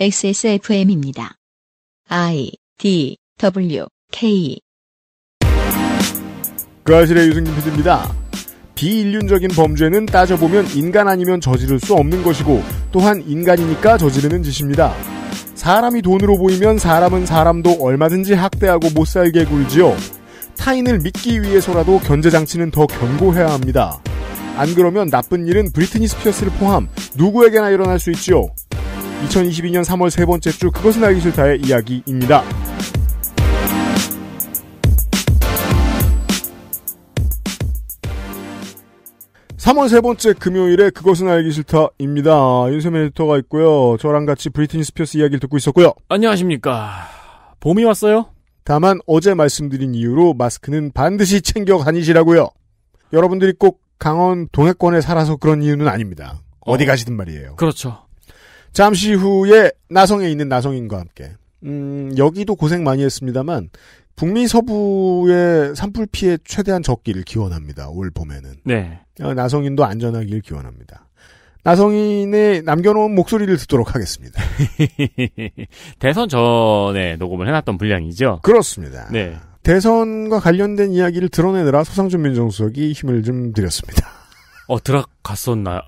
XSFM입니다. I D W K 그아실의 유승균 PD입니다. 비인륜적인 범죄는 따져보면 인간 아니면 저지를 수 없는 것이고 또한 인간이니까 저지르는 짓입니다. 사람이 돈으로 보이면 사람은 사람도 얼마든지 학대하고 못살게 굴지요. 타인을 믿기 위해서라도 견제장치는 더 견고해야 합니다. 안 그러면 나쁜 일은 브리트니 스피어스를 포함 누구에게나 일어날 수 있지요. 2022년 3월 세 번째 주 그것은 알기 싫다의 이야기입니다. 3월세 번째 금요일에 그것은 알기 싫다입니다. 윤세민 에디터가 있고요. 저랑 같이 브리티니 스피어스 이야기를 듣고 있었고요. 안녕하십니까. 봄이 왔어요? 다만 어제 말씀드린 이유로 마스크는 반드시 챙겨 다니시라고요. 여러분들이 꼭 강원 동해권에 살아서 그런 이유는 아닙니다. 어디 어. 가시든 말이에요. 그렇죠. 잠시 후에 나성에 있는 나성인과 함께 음, 여기도 고생 많이 했습니다만 북미 서부의 산불 피해 최대한 적기를 기원합니다. 올 봄에는. 네. 어, 나성인도 안전하길 기원합니다. 나성인의 남겨놓은 목소리를 듣도록 하겠습니다. 대선 전에 녹음을 해놨던 분량이죠. 그렇습니다. 네. 대선과 관련된 이야기를 드러내느라 소상준 민정수석이 힘을 좀 드렸습니다. 어 들어갔었나요?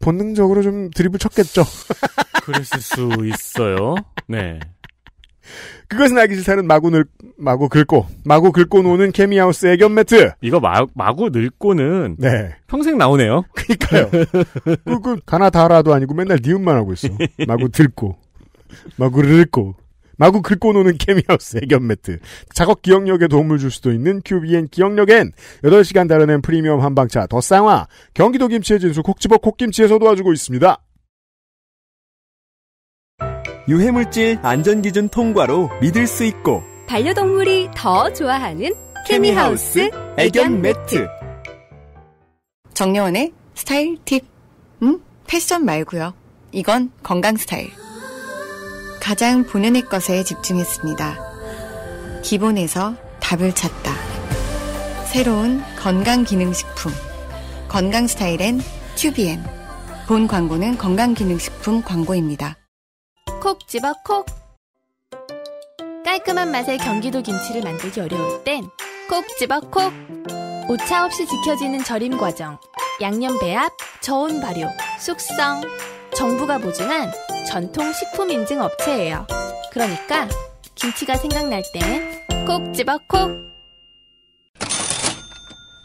본능적으로 좀 드립을 쳤겠죠. 그랬을 수 있어요. 네. 그것은 알기 싫다는 마구 늘, 마구 긁고 마구 긁고 노는 케미하우스 애견 매트. 이거 마, 마구 늙고는 네 평생 나오네요. 그니까요. 그, 그 가나다라도 아니고 맨날 니은만 하고 있어. 마구 들고 마구 늙고 마구 긁고 노는 케미하우스 애견 매트. 작업 기억력에 도움을 줄 수도 있는 큐비엔 기억력엔 8시간 다루는 프리미엄 한방차 더 쌍화. 경기도 김치의 진수 콕지버 콕김치에서 도와주고 있습니다. 유해물질 안전기준 통과로 믿을 수 있고 반려동물이 더 좋아하는 케미하우스 애견 매트. 정려원의 스타일 팁. 음? 패션 말고요. 이건 건강 스타일. 가장 본연의 것에 집중했습니다. 기본에서 답을 찾다. 새로운 건강기능식품. 건강 스타일엔 튜비엔. 본 광고는 건강기능식품 광고입니다. 콕 집어 콕. 깔끔한 맛의 경기도 김치를 만들기 어려울 땐 콕 집어 콕. 오차 없이 지켜지는 절임 과정. 양념 배합, 저온 발효, 숙성. 정부가 보증한 전통 식품 인증 업체예요. 그러니까 김치가 생각날 땐콕 집어 콕!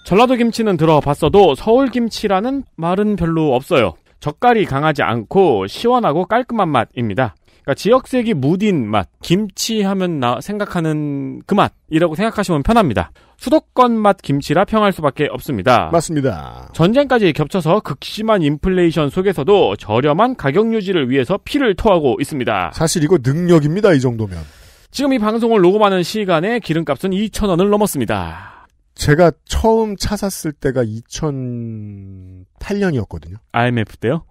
전라도 김치는 들어봤어도 서울 김치라는 말은 별로 없어요. 젓갈이 강하지 않고 시원하고 깔끔한 맛입니다. 그러니까 지역색이 무딘 맛, 김치 하면 나 생각하는 그 맛이라고 생각하시면 편합니다. 수도권 맛 김치라 평할 수밖에 없습니다. 맞습니다. 전쟁까지 겹쳐서 극심한 인플레이션 속에서도 저렴한 가격 유지를 위해서 피를 토하고 있습니다. 사실 이거 능력입니다. 이 정도면. 지금 이 방송을 녹음하는 시간에 기름값은 2,000원을 넘었습니다. 제가 처음 찾았을 때가 2008년이었거든요. IMF 때요?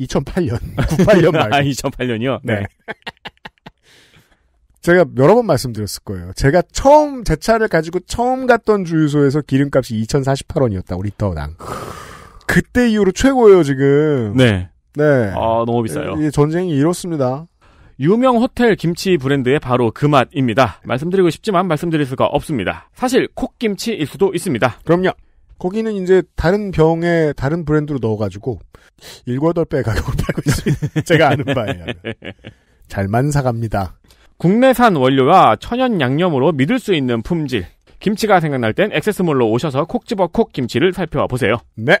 2008년, 98년 말. 아, 2008년이요? 네. 네. 제가 여러 번 말씀드렸을 거예요. 제가 처음 제 차를 가지고 처음 갔던 주유소에서 기름값이 2 0 4 8원이었다우 리터당. 그때 이후로 최고예요 지금. 네. 네. 아 너무 비싸요. 이, 예, 이 전쟁이 이렇습니다. 유명 호텔 김치 브랜드의 바로 그 맛입니다. 말씀드리고 싶지만 말씀드릴 수가 없습니다. 사실 콕김치일 수도 있습니다. 그럼요. 거기는 이제 다른 병에 다른 브랜드로 넣어가지고 7,8배 가격을 팔고 있습니다. 제가 아는 바에 잘만 사갑니다. 국내산 원료와 천연 양념으로 믿을 수 있는 품질. 김치가 생각날 땐 액세스몰로 오셔서 콕 집어 콕 김치를 살펴와 보세요. 네.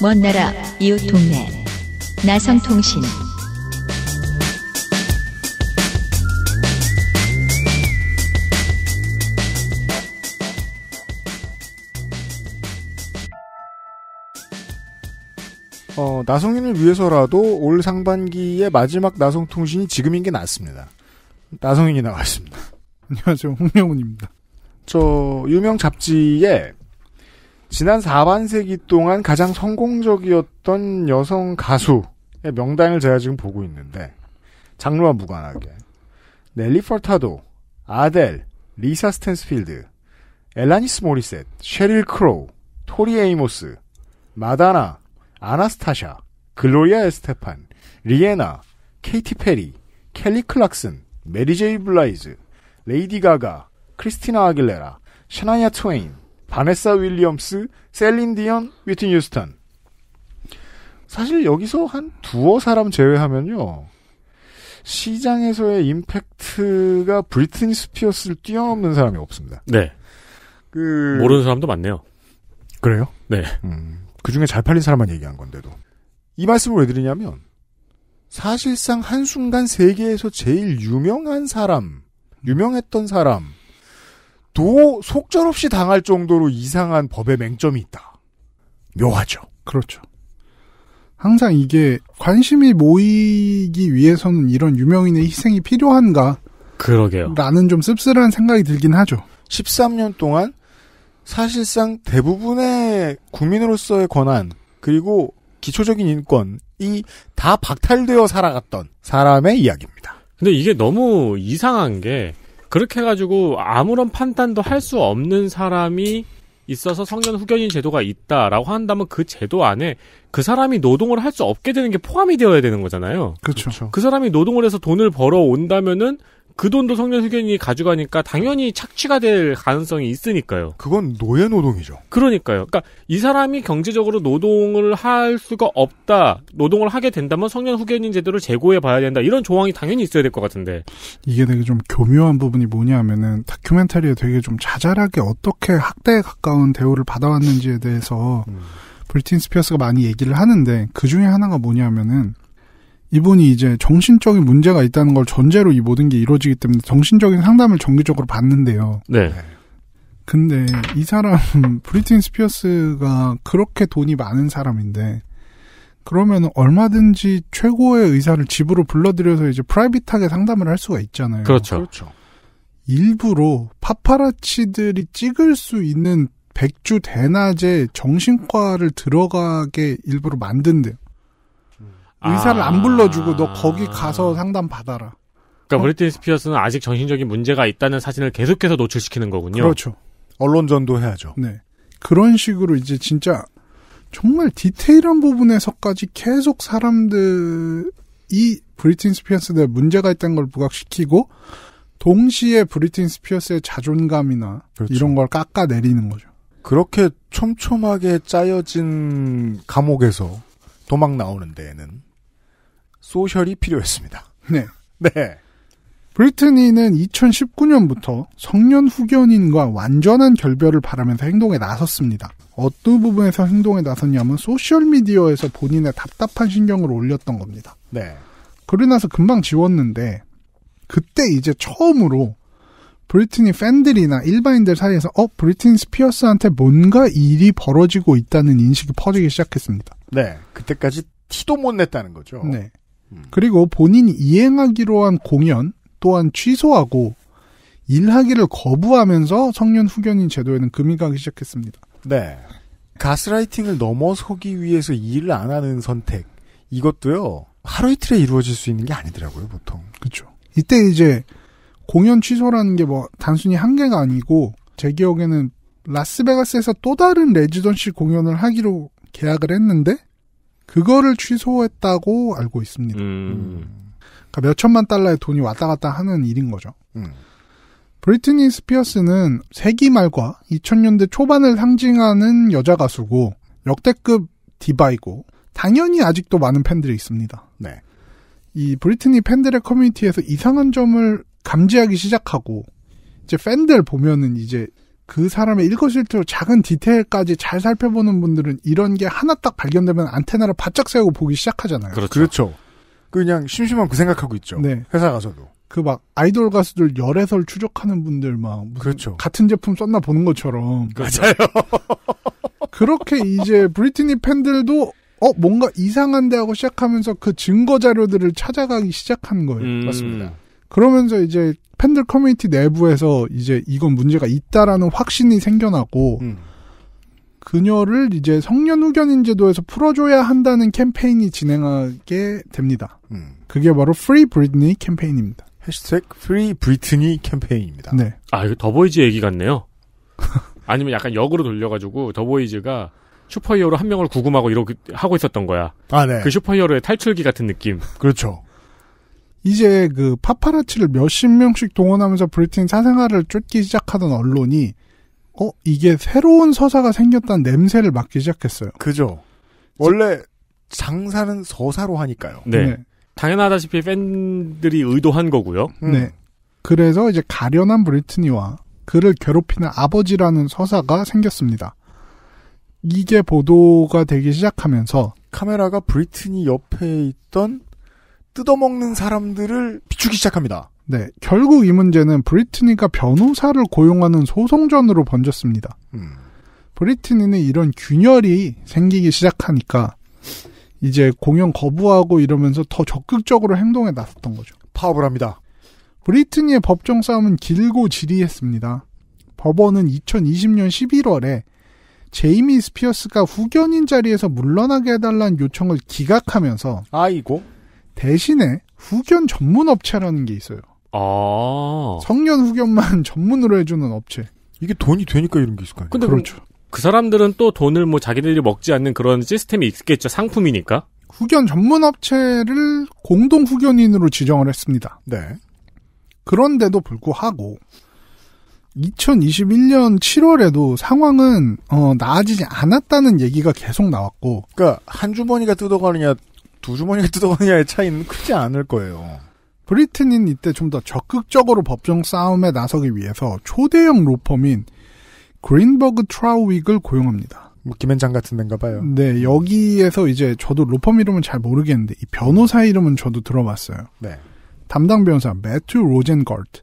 먼 나라 이웃 동네 나성통신 어, 나성인을 위해서라도 올 상반기에 마지막 나성통신이 지금인 게 낫습니다. 나성인이 나왔습니다. 안녕하세요. 홍명훈입니다. 저 유명 잡지에 지난 4반세기 동안 가장 성공적이었던 여성 가수의 명단을 제가 지금 보고 있는데 장르와 무관하게 넬리 펄타도, 아델, 리사 스탠스필드, 엘라니스 모리셋, 셰릴 크로우, 토리 에이모스, 마다나, 아나스타샤, 글로리아 에스테판, 리에나, 케이티 페리, 켈리 클락슨, 메리 제이 블라이즈, 레이디 가가, 크리스티나 아길레라, 샤나야 트웨인, 바네사 윌리엄스, 셀린 디언, 위틴유스턴 사실 여기서 한 두어 사람 제외하면요. 시장에서의 임팩트가 브리트니 스피어스를 뛰어넘는 사람이 없습니다. 네. 그 모르는 사람도 많네요. 그래요? 네. 음, 그 중에 잘 팔린 사람만 얘기한 건데도 이 말씀을 왜 드리냐면 사실상 한순간 세계에서 제일 유명한 사람, 유명했던 사람 도 속절없이 당할 정도로 이상한 법의 맹점이 있다. 묘하죠. 그렇죠. 항상 이게 관심이 모이기 위해서는 이런 유명인의 희생이 필요한가? 그러게요. 라는 좀 씁쓸한 생각이 들긴 하죠. 13년 동안 사실상 대부분의 국민으로서의 권한 그리고 기초적인 인권이 다 박탈되어 살아갔던 사람의 이야기입니다. 근데 이게 너무 이상한 게 그렇게 해가지고 아무런 판단도 할 수 없는 사람이 있어서 성년 후견인 제도가 있다라고 한다면 그 제도 안에 그 사람이 노동을 할 수 없게 되는 게 포함이 되어야 되는 거잖아요. 그렇죠. 그렇죠. 그 사람이 노동을 해서 돈을 벌어 온다면은 그 돈도 성년수견이 가져가니까 당연히 착취가 될 가능성이 있으니까요. 그건 노예 노동이죠. 그러니까요. 그러니까 이 사람이 경제적으로 노동을 할 수가 없다. 노동을 하게 된다면 성년후견인 제도를 제고해 봐야 된다. 이런 조항이 당연히 있어야 될 것 같은데. 이게 되게 좀 교묘한 부분이 뭐냐면은 다큐멘터리에 되게 좀 자잘하게 어떻게 학대에 가까운 대우를 받아왔는지에 대해서 음. 브리틴 스피어스가 많이 얘기를 하는데 그 중에 하나가 뭐냐면은 이분이 이제 정신적인 문제가 있다는 걸 전제로 이 모든 게 이루어지기 때문에 정신적인 상담을 정기적으로 받는데요. 네. 근데 이 사람 브리튼 스피어스가 그렇게 돈이 많은 사람인데 그러면 얼마든지 최고의 의사를 집으로 불러들여서 이제 프라이빗하게 상담을 할 수가 있잖아요. 그렇죠. 그렇죠. 일부러 파파라치들이 찍을 수 있는 백주 대낮에 정신과를 들어가게 일부러 만든대요. 의사를 안 아. 불러주고 너 거기 가서 상담 받아라. 그러니까 어? 브리트니 스피어스는 아직 정신적인 문제가 있다는 사진을 계속해서 노출시키는 거군요. 그렇죠. 언론전도 해야죠. 네. 그런 식으로 이제 진짜 정말 디테일한 부분에서까지 계속 사람들이 브리트니 스피어스에 문제가 있다는 걸 부각시키고 동시에 브리트니 스피어스의 자존감이나 그렇죠. 이런 걸 깎아내리는 거죠. 그렇게 촘촘하게 짜여진 감옥에서 도망 나오는 데에는 소셜이 필요했습니다. 네. 네. 브리트니는 2019년부터 성년 후견인과 완전한 결별을 바라면서 행동에 나섰습니다. 어떤 부분에서 행동에 나섰냐면 소셜미디어에서 본인의 답답한 신경을 올렸던 겁니다. 네. 그러고 나서 금방 지웠는데 그때 이제 처음으로 브리트니 팬들이나 일반인들 사이에서 어 브리트니 스피어스한테 뭔가 일이 벌어지고 있다는 인식이 퍼지기 시작했습니다. 네. 그때까지 티도 못 냈다는 거죠. 네. 그리고 본인이 이행하기로 한 공연 또한 취소하고 일하기를 거부하면서 성년 후견인 제도에는 금이 가기 시작했습니다. 네. 가스라이팅을 넘어서기 위해서 일을 안 하는 선택. 이것도요. 하루 이틀에 이루어질 수 있는 게 아니더라고요, 보통. 그렇죠. 이때 이제 공연 취소라는 게 뭐 단순히 한계가 아니고 제 기억에는 라스베가스에서 또 다른 레지던시 공연을 하기로 계약을 했는데 그거를 취소했다고 알고 있습니다. 음. 음. 그러니까 몇 천만 달러의 돈이 왔다 갔다 하는 일인 거죠. 음. 브리트니 스피어스는 세기 말과 2000년대 초반을 상징하는 여자 가수고 역대급 디바이고 당연히 아직도 많은 팬들이 있습니다. 네. 이 브리트니 팬들의 커뮤니티에서 이상한 점을 감지하기 시작하고 이제 팬들 보면은 이제 그 사람의 일거실투 작은 디테일까지 잘 살펴보는 분들은 이런 게 하나 딱 발견되면 안테나를 바짝 세우고 보기 시작하잖아요. 그렇죠. 그렇죠. 그냥 심심한 그 생각하고 있죠. 네. 회사 가서도. 그 막 아이돌 가수들 열애설 추적하는 분들 막 그렇죠. 같은 제품 썼나 보는 것처럼 그렇죠. 맞아요. 그렇게 이제 브리티니 팬들도 어 뭔가 이상한데 하고 시작하면서 그 증거 자료들을 찾아가기 시작한 거예요. 음. 맞습니다. 그러면서 이제 팬들 커뮤니티 내부에서 이제 이건 문제가 있다라는 확신이 생겨나고 음. 그녀를 이제 성년 후견인 제도에서 풀어줘야 한다는 캠페인이 진행하게 됩니다. 음. 그게 바로 프리 브리트니 캠페인입니다. 해시태그 프리 브리트니 캠페인입니다. 네. 아 이거 더보이즈 얘기 같네요. 아니면 약간 역으로 돌려가지고 더보이즈가 슈퍼히어로 한 명을 구금하고 이렇게 하고 있었던 거야. 아, 네. 그 슈퍼히어로의 탈출기 같은 느낌. 그렇죠. 이제 그 파파라치를 몇십 명씩 동원하면서 브리튼 사생활을 쫓기 시작하던 언론이 어 이게 새로운 서사가 생겼다는 냄새를 맡기 시작했어요. 그죠. 원래 장사는 서사로 하니까요. 네. 네. 당연하다시피 팬들이 의도한 거고요. 음. 네. 그래서 이제 가련한 브리트니와 그를 괴롭히는 아버지라는 서사가 생겼습니다. 이게 보도가 되기 시작하면서 카메라가 브리트니 옆에 있던 뜯어먹는 사람들을 비추기 시작합니다. 네, 결국 이 문제는 브리트니가 변호사를 고용하는 소송전으로 번졌습니다. 음. 브리트니는 이런 균열이 생기기 시작하니까 이제 공연 거부하고 이러면서 더 적극적으로 행동에 나섰던 거죠. 파업을 합니다. 브리트니의 법정 싸움은 길고 지리했습니다. 법원은 2020년 11월에 제이미 스피어스가 후견인 자리에서 물러나게 해달라는 요청을 기각하면서 아이고 대신에 후견 전문 업체라는 게 있어요. 아. 성년 후견만 전문으로 해주는 업체. 이게 돈이 되니까 이런 게 있을 거아요 근데 뭐 그렇죠. 그 사람들은 또 돈을 뭐 자기들이 먹지 않는 그런 시스템이 있겠죠. 상품이니까. 후견 전문 업체를 공동 후견인으로 지정을 했습니다. 네. 그런데도 불구하고 2021년 7월에도 상황은 어, 나아지지 않았다는 얘기가 계속 나왔고, 그니까한 주머니가 뜯어가느냐 두 주머니가 뜯어가느냐의 차이는 크지 않을 거예요. 브리튼인 이때 좀 더 적극적으로 법정 싸움에 나서기 위해서 초대형 로펌인 그린버그 트라우윅을 고용합니다. 뭐 김현장 같은 데인가 봐요. 네, 여기에서 이제 저도 로펌 이름은 잘 모르겠는데 이 변호사 이름은 저도 들어봤어요. 네. 담당 변호사 매튜 로젠걸트.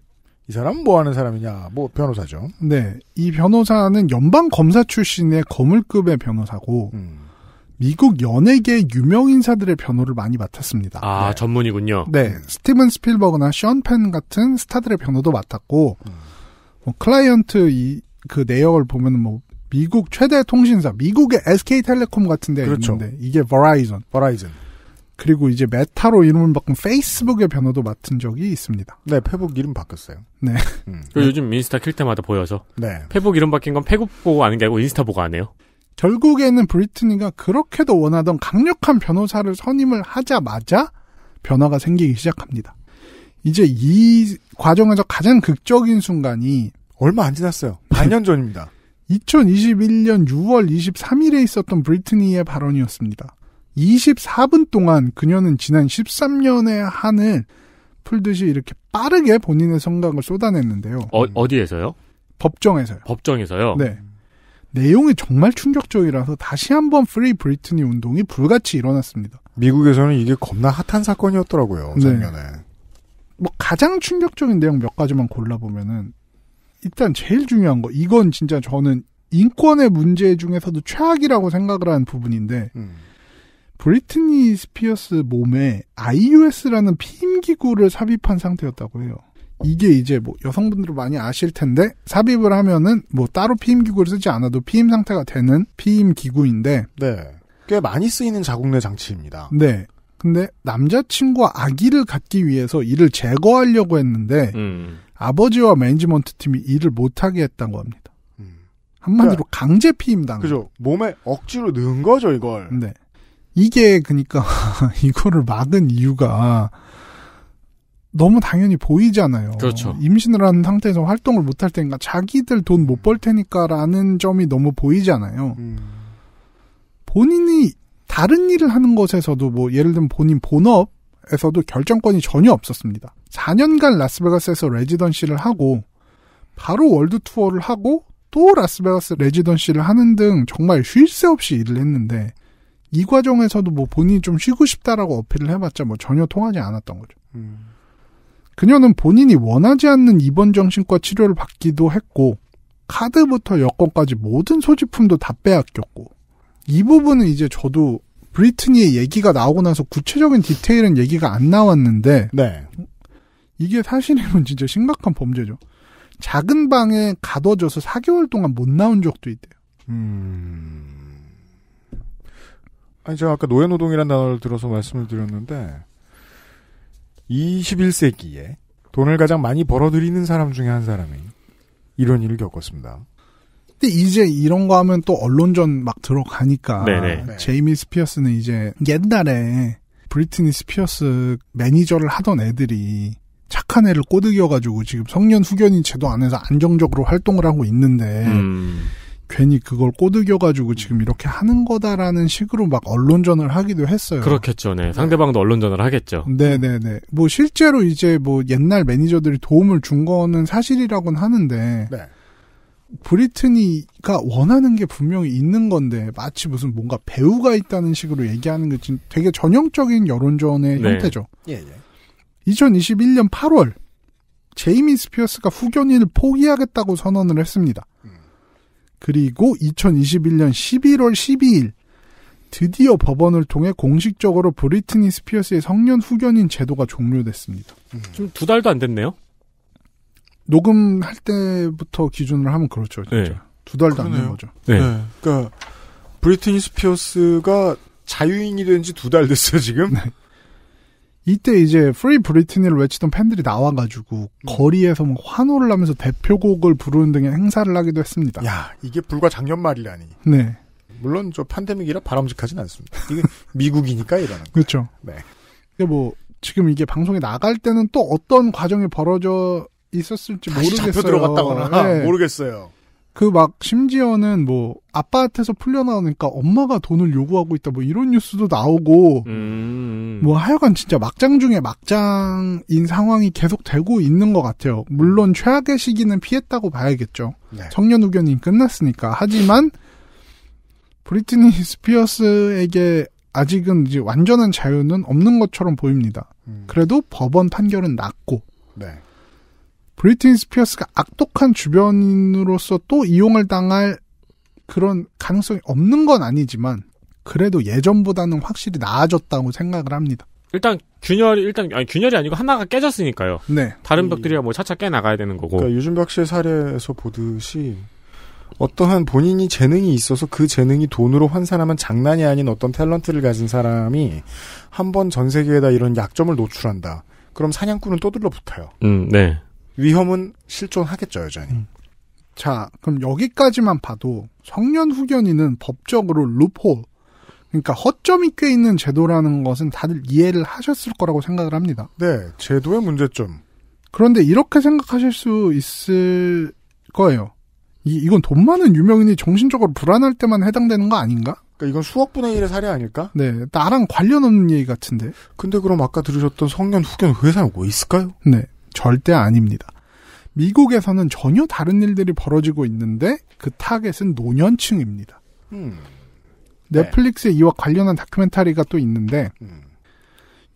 이 사람은 뭐 하는 사람이냐? 뭐 변호사죠. 네, 이 변호사는 연방 검사 출신의 거물급의 변호사고 음. 미국 연예계 유명 인사들의 변호를 많이 맡았습니다. 아 네. 전문이군요. 네, 스티븐 스필버그나 션 펜 같은 스타들의 변호도 맡았고 음. 뭐 클라이언트 이그 내역을 보면뭐 미국 최대 통신사 미국의 SK텔레콤 같은 데 그렇죠. 있는데 이게 버라이즌. 버라이즌. 그리고 이제 메타로 이름을 바꾼 페이스북의 변호도 맡은 적이 있습니다. 네, 페북 이름 바꿨어요. 네. 음. 요즘 인스타 킬 때마다 보여서. 네. 페북 이름 바뀐 건 페북 보고 아는 게 아니고 인스타 보고 안 해요. 결국에는 브리트니가 그렇게도 원하던 강력한 변호사를 선임을 하자마자 변화가 생기기 시작합니다. 이제 이 과정에서 가장 극적인 순간이 얼마 안 지났어요. 반년 전입니다. 2021년 6월 23일에 있었던 브리트니의 발언이었습니다. 24분 동안 그녀는 지난 13년의 한을 풀듯이 이렇게 빠르게 본인의 성각을 쏟아냈는데요. 어, 어디에서요? 법정에서요. 법정에서요? 네. 내용이 정말 충격적이라서 다시 한번 프리 브리트니 운동이 불같이 일어났습니다. 미국에서는 이게 겁나 핫한 사건이었더라고요. 네. 작년에. 네. 뭐 가장 충격적인 내용 몇 가지만 골라보면은 일단 제일 중요한 거 이건 진짜 저는 인권의 문제 중에서도 최악이라고 생각을 한 부분인데 음. 브리트니 스피어스 몸에 IUS라는 피임 기구를 삽입한 상태였다고 해요. 이게 이제 뭐 여성분들 많이 아실 텐데 삽입을 하면은 뭐 따로 피임 기구를 쓰지 않아도 피임 상태가 되는 피임 기구인데 네. 꽤 많이 쓰이는 자궁내 장치입니다. 네. 근데 남자친구와 아기를 갖기 위해서 이를 제거하려고 했는데 음. 아버지와 매니지먼트 팀이 이를 못하게 했다고 합니다. 음. 한마디로 그러니까, 강제 피임 당한. 그죠. 몸에 억지로 넣은 거죠 이걸. 네. 이게 그니까 러 이거를 막은 이유가 너무 당연히 보이잖아요. 그렇죠. 임신을 한 상태에서 활동을 못할 테니까 자기들 돈 못 벌 테니까라는 점이 너무 보이잖아요. 음. 본인이 다른 일을 하는 것에서도 뭐 예를 들면 본인 본업에서도 결정권이 전혀 없었습니다. 4년간 라스베가스에서 레지던시를 하고 바로 월드 투어를 하고 또 라스베가스 레지던시를 하는 등 정말 쉴 새 없이 일을 했는데 이 과정에서도 뭐 본인이 좀 쉬고 싶다라고 어필을 해봤자 뭐 전혀 통하지 않았던 거죠. 음. 그녀는 본인이 원하지 않는 입원 정신과 치료를 받기도 했고 카드부터 여권까지 모든 소지품도 다 빼앗겼고 이 부분은 이제 저도 브리트니의 얘기가 나오고 나서 구체적인 디테일은 얘기가 안 나왔는데 네. 이게 사실이면 진짜 심각한 범죄죠. 작은 방에 가둬져서 4개월 동안 못 나온 적도 있대요. 음... 아니 제가 아까 노예노동이라는 단어를 들어서 말씀을 드렸는데 21세기에 돈을 가장 많이 벌어들이는 사람 중에 한 사람이 이런 일을 겪었습니다. 근데 이제 이런 거 하면 또 언론전 막 들어가니까 네네. 제이미 스피어스는 이제 옛날에 브리트니 스피어스 매니저를 하던 애들이 착한 애를 꼬드겨가지고 지금 성년 후견인 제도 안에서 안정적으로 활동을 하고 있는데 음. 괜히 그걸 꼬드겨가지고 음. 지금 이렇게 하는 거다라는 식으로 막 언론전을 하기도 했어요. 그렇겠죠. 네. 네. 상대방도 네. 언론전을 하겠죠. 네네네. 뭐 실제로 이제 뭐 옛날 매니저들이 도움을 준 거는 사실이라고는 하는데. 네. 브리트니가 원하는 게 분명히 있는 건데 마치 무슨 뭔가 배우가 있다는 식으로 얘기하는 게지 되게 전형적인 여론전의 네. 형태죠. 예, 예. 2021년 8월 제이미 스피어스가 후견인을 포기하겠다고 선언을 했습니다. 그리고 2021년 11월 12일 드디어 법원을 통해 공식적으로 브리트니 스피어스의 성년 후견인 제도가 종료됐습니다. 지금 두 달도 안 됐네요. 녹음할 때부터 기준으로 하면 그렇죠. 진짜. 네. 두 달도 안 된 거죠. 네. 네. 그러니까 브리트니 스피어스가 자유인이 된 지 두 달 됐어요, 지금. 네. 이때 이제 프리 브리트니를 외치던 팬들이 나와가지고 음. 거리에서 뭐 환호를 하면서 대표곡을 부르는 등의 행사를 하기도 했습니다. 야 이게 불과 작년 말이라니. 네. 물론 저 팬데믹이라 바람직하진 않습니다. 이게 미국이니까 이러는 거예 그렇죠. 네. 근데 뭐 지금 이게 방송에 나갈 때는 또 어떤 과정이 벌어져 있었을지 모르겠어요. 잡혀 들어갔다거나 네. 모르겠어요. 그막 심지어는 뭐 아빠한테서 풀려나오니까 엄마가 돈을 요구하고 있다 뭐 이런 뉴스도 나오고 음. 뭐 하여간 진짜 막장 중에 막장인 상황이 계속 되고 있는 것 같아요. 물론 최악의 시기는 피했다고 봐야겠죠. 네. 청년 우견이 끝났으니까 하지만 브리트니 스피어스에게 아직은 이제 완전한 자유는 없는 것처럼 보입니다. 음. 그래도 법원 판결은 났고 네. 브리트니 스피어스가 악독한 주변인으로서 또 이용을 당할 그런 가능성이 없는 건 아니지만 그래도 예전보다는 확실히 나아졌다고 생각을 합니다. 일단 균열이 일단 아니 균열이 아니고 하나가 깨졌으니까요. 네. 다른 벽들이야 음. 뭐 차차 깨 나가야 되는 거고. 그러니까 유준박 씨의 사례에서 보듯이 어떠한 본인이 재능이 있어서 그 재능이 돈으로 환산하면 장난이 아닌 어떤 탤런트를 가진 사람이 한 번 전 세계에다 이런 약점을 노출한다. 그럼 사냥꾼은 또 들러붙어요. 음, 네. 위험은 실존하겠죠, 여전히. 음. 자, 그럼 여기까지만 봐도 성년 후견인은 법적으로 루폴, 그러니까 허점이 꽤 있는 제도라는 것은 다들 이해를 하셨을 거라고 생각을 합니다. 네, 제도의 문제점. 그런데 이렇게 생각하실 수 있을 거예요. 이, 이건 돈 많은 유명인이 정신적으로 불안할 때만 해당되는 거 아닌가? 그러니까 이건 수억분의 일의 사례 아닐까? 네, 나랑 관련 없는 얘기 같은데. 근데 그럼 아까 들으셨던 성년 후견 회사는 왜 뭐 있을까요? 네, 절대 아닙니다. 미국에서는 전혀 다른 일들이 벌어지고 있는데 그 타겟은 노년층입니다. 음. 넷플릭스에 이와 관련한 다큐멘터리가 또 있는데 음.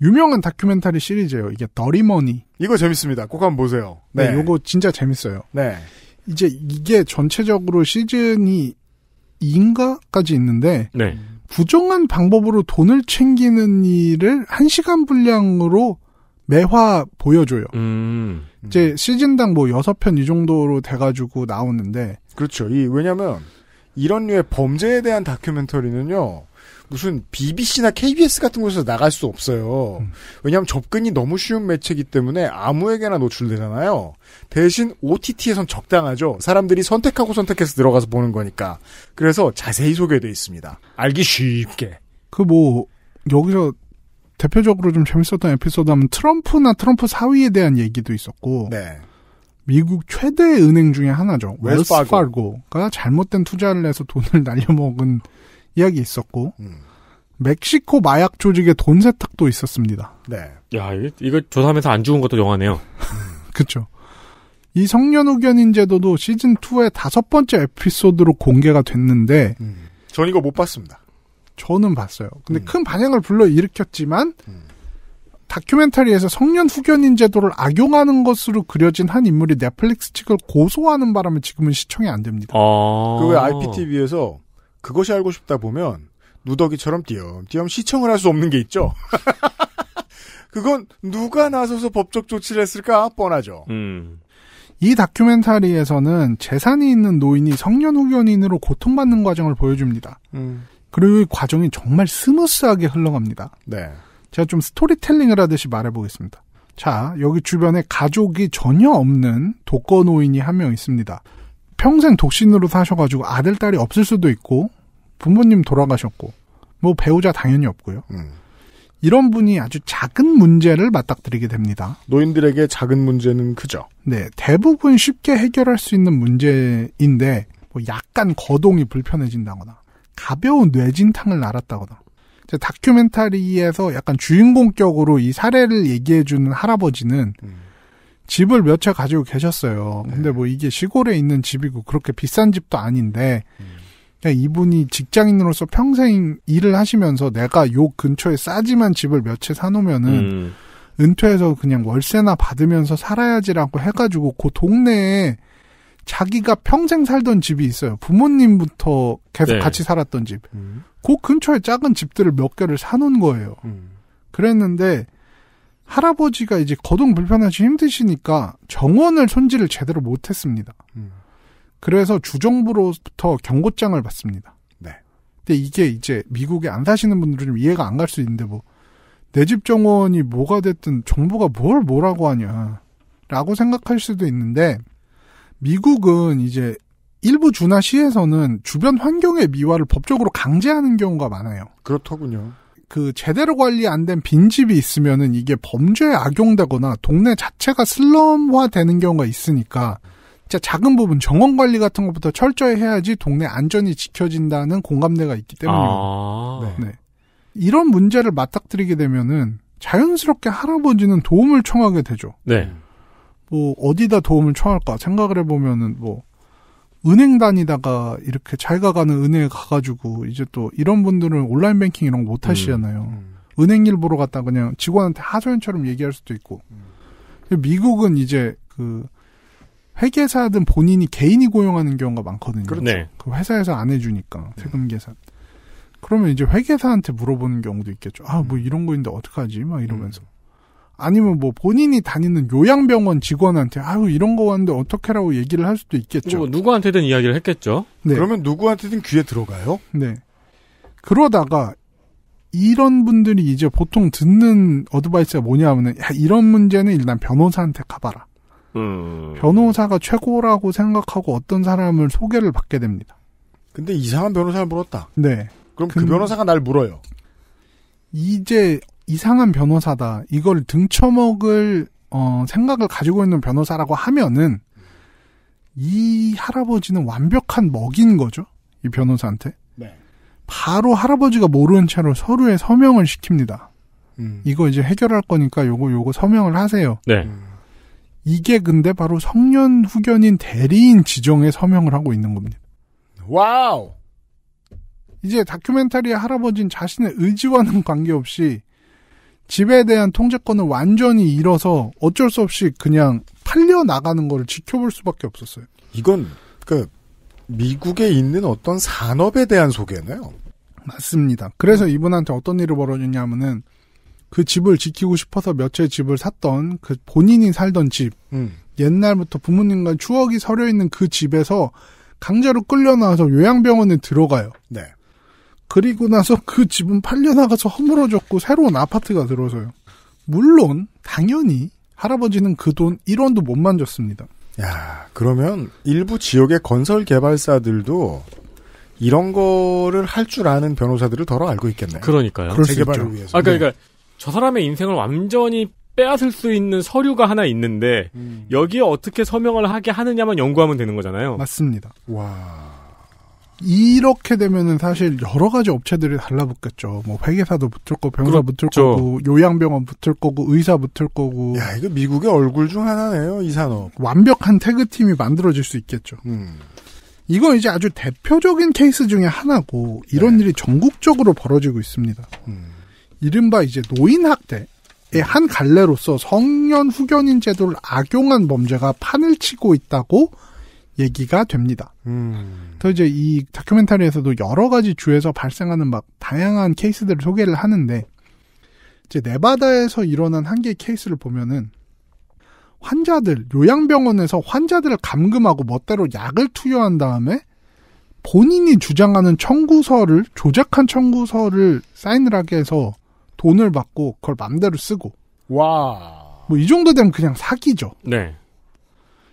유명한 다큐멘터리 시리즈예요. 이게 더리머니. 이거 재밌습니다. 꼭 한번 보세요. 네, 네 요거 진짜 재밌어요. 네. 이제 이게 전체적으로 시즌이 인가까지 있는데 네. 부정한 방법으로 돈을 챙기는 일을 1시간 분량으로 매화 보여줘요. 음. 이제 시즌당 뭐 여섯 편 이 정도로 돼가지고 나오는데. 그렇죠. 이, 왜냐면, 이런 류의 범죄에 대한 다큐멘터리는요, 무슨 BBC나 KBS 같은 곳에서 나갈 수 없어요. 음. 왜냐면 접근이 너무 쉬운 매체이기 때문에 아무에게나 노출되잖아요. 대신 OTT에선 적당하죠. 사람들이 선택하고 선택해서 들어가서 보는 거니까. 그래서 자세히 소개되어 있습니다. 알기 쉽게. 그 뭐 여기서 대표적으로 좀 재밌었던 에피소드 하면 트럼프나 트럼프 사위에 대한 얘기도 있었고 네. 미국 최대 은행 중의 하나죠. 웰스파고가 잘못된 투자를 해서 돈을 날려먹은 이야기 있었고 음. 멕시코 마약 조직의 돈 세탁도 있었습니다. 네. 야 이거, 이거 조사하면서 안 죽은 것도 영화네요. 그렇죠. 이 성년 후견인 제도도 시즌 2의 다섯 번째 에피소드로 공개가 됐는데 음. 전 이거 못 봤습니다. 저는 봤어요. 근데 음. 큰 반향을 불러 일으켰지만 음. 다큐멘터리에서 성년 후견인 제도를 악용하는 것으로 그려진 한 인물이 넷플릭스 측을 고소하는 바람에 지금은 시청이 안 됩니다. 아~ 그왜 IPTV에서 그것이 알고 싶다 보면 누더기처럼 띄엄띄엄 시청을 할 수 없는 게 있죠. 그건 누가 나서서 법적 조치를 했을까 뻔하죠. 음. 이 다큐멘터리에서는 재산이 있는 노인이 성년 후견인으로 고통받는 과정을 보여줍니다. 음. 그리고 이 과정이 정말 스무스하게 흘러갑니다. 네. 제가 좀 스토리텔링을 하듯이 말해보겠습니다. 자, 여기 주변에 가족이 전혀 없는 독거노인이 한 명 있습니다. 평생 독신으로 사셔가지고 아들, 딸이 없을 수도 있고, 부모님 돌아가셨고, 뭐 배우자 당연히 없고요. 음. 이런 분이 아주 작은 문제를 맞닥뜨리게 됩니다. 노인들에게 작은 문제는 크죠. 네, 대부분 쉽게 해결할 수 있는 문제인데, 뭐 약간 거동이 불편해진다거나, 가벼운 뇌진탕을 날았다거나 다큐멘터리에서 약간 주인공격으로 이 사례를 얘기해주는 할아버지는 음. 집을 몇 채 가지고 계셨어요. 네. 근데 뭐 이게 시골에 있는 집이고 그렇게 비싼 집도 아닌데 음. 이분이 직장인으로서 평생 일을 하시면서 내가 요 근처에 싸지만 집을 몇 채 사놓으면은 음. 은퇴해서 그냥 월세나 받으면서 살아야지라고 해가지고 그 동네에 자기가 평생 살던 집이 있어요. 부모님부터 계속 네. 같이 살았던 집. 음. 그 근처에 작은 집들을 몇 개를 사놓은 거예요. 음. 그랬는데 할아버지가 이제 거동 불편하시 힘드시니까 정원을 손질을 제대로 못했습니다. 음. 그래서 주정부로부터 경고장을 받습니다. 네. 근데 이게 이제 미국에 안 사시는 분들은 좀 이해가 안 갈 수 있는데 뭐 내 집 정원이 뭐가 됐든 정부가 뭘 뭐라고 하냐라고 생각할 수도 있는데 미국은 이제 일부 주나 시에서는 주변 환경의 미화를 법적으로 강제하는 경우가 많아요. 그렇더군요. 그 제대로 관리 안 된 빈집이 있으면은 이게 범죄에 악용되거나 동네 자체가 슬럼화 되는 경우가 있으니까 진짜 작은 부분 정원 관리 같은 것부터 철저히 해야지 동네 안전이 지켜진다는 공감대가 있기 때문에 아~ 네. 네. 이런 문제를 맞닥뜨리게 되면은 자연스럽게 할아버지는 도움을 청하게 되죠. 네. 뭐 어디다 도움을 청할까 생각을 해보면은 뭐 은행 다니다가 이렇게 잘 가가는 은행에 가가지고 이제 또 이런 분들은 온라인 뱅킹 이런 거못 하시잖아요. 음, 음. 은행 일 보러 갔다 그냥 직원한테 하소연처럼 얘기할 수도 있고. 음. 미국은 이제 그 회계사든 본인이 개인이 고용하는 경우가 많거든요. 그렇죠. 네. 그 회사에서 안 해주니까 네. 세금 계산. 그러면 이제 회계사한테 물어보는 경우도 있겠죠. 아, 뭐 음. 이런 거있는데 어떡하지? 막 이러면서. 아니면 뭐 본인이 다니는 요양병원 직원한테 아유 이런 거 왔는데 어떻게라고 얘기를 할 수도 있겠죠. 뭐 누구한테든 이야기를 했겠죠. 네. 그러면 누구한테든 귀에 들어가요. 네. 그러다가 이런 분들이 이제 보통 듣는 어드바이스가 뭐냐면은 야, 이런 문제는 일단 변호사한테 가봐라. 음... 변호사가 최고라고 생각하고 어떤 사람을 소개를 받게 됩니다. 근데 이상한 변호사를 물었다. 네. 그럼 그 변호사가 날 물어요. 이제 이상한 변호사다. 이걸 등쳐먹을 어, 생각을 가지고 있는 변호사라고 하면은 이 할아버지는 완벽한 먹인 거죠. 이 변호사한테. 네. 바로 할아버지가 모르는 채로 서류에 서명을 시킵니다. 음. 이거 이제 해결할 거니까 요거 요거 서명을 하세요. 네. 음. 이게 근데 바로 성년 후견인 대리인 지정에 서명을 하고 있는 겁니다. 와우. 이제 다큐멘터리의 할아버지는 자신의 의지와는 관계없이 집에 대한 통제권을 완전히 잃어서 어쩔 수 없이 그냥 팔려 나가는 거를 지켜볼 수밖에 없었어요. 이건 그 미국에 있는 어떤 산업에 대한 소개네요. 맞습니다. 그래서 이분한테 어떤 일을 벌어졌냐면은 그 집을 지키고 싶어서 몇 채 집을 샀던 그 본인이 살던 집 음. 옛날부터 부모님과 추억이 서려 있는 그 집에서 강제로 끌려 나와서 요양병원에 들어가요. 네. 그리고 나서 그 집은 팔려나가서 허물어졌고 새로운 아파트가 들어서요. 물론 당연히 할아버지는 그 돈 1원도 못 만졌습니다. 야, 그러면 일부 지역의 건설 개발사들도 이런 거를 할 줄 아는 변호사들을 덜어 알고 있겠네요. 그러니까요. 재개발을 위해서. 아, 그러니까 네. 저 사람의 인생을 완전히 빼앗을 수 있는 서류가 하나 있는데 음. 여기에 어떻게 서명을 하게 하느냐만 연구하면 되는 거잖아요. 맞습니다. 와. 이렇게 되면은 사실 여러 가지 업체들이 달라붙겠죠. 뭐 회계사도 붙을 거고 병사 그렇죠. 붙을 거고 요양병원 붙을 거고 의사 붙을 거고. 야 이거 미국의 얼굴 중 하나네요 이 산업. 완벽한 태그 팀이 만들어질 수 있겠죠. 음. 이건 이제 아주 대표적인 케이스 중에 하나고 이런 네. 일이 전국적으로 벌어지고 있습니다. 음. 이른바 이제 노인 학대의 음. 한 갈래로서 성년 후견인 제도를 악용한 범죄가 판을 치고 있다고 얘기가 됩니다. 음. 또 이제 이 다큐멘터리에서도 여러 가지 주에서 발생하는 막 다양한 케이스들을 소개를 하는데 이제 네바다에서 일어난 한 개의 케이스를 보면은 환자들 요양병원에서 환자들을 감금하고 멋대로 약을 투여한 다음에 본인이 주장하는 청구서를 조작한 청구서를 사인을 하게 해서 돈을 받고 그걸 맘대로 쓰고 와. 뭐 이 정도 되면 그냥 사기죠. 네.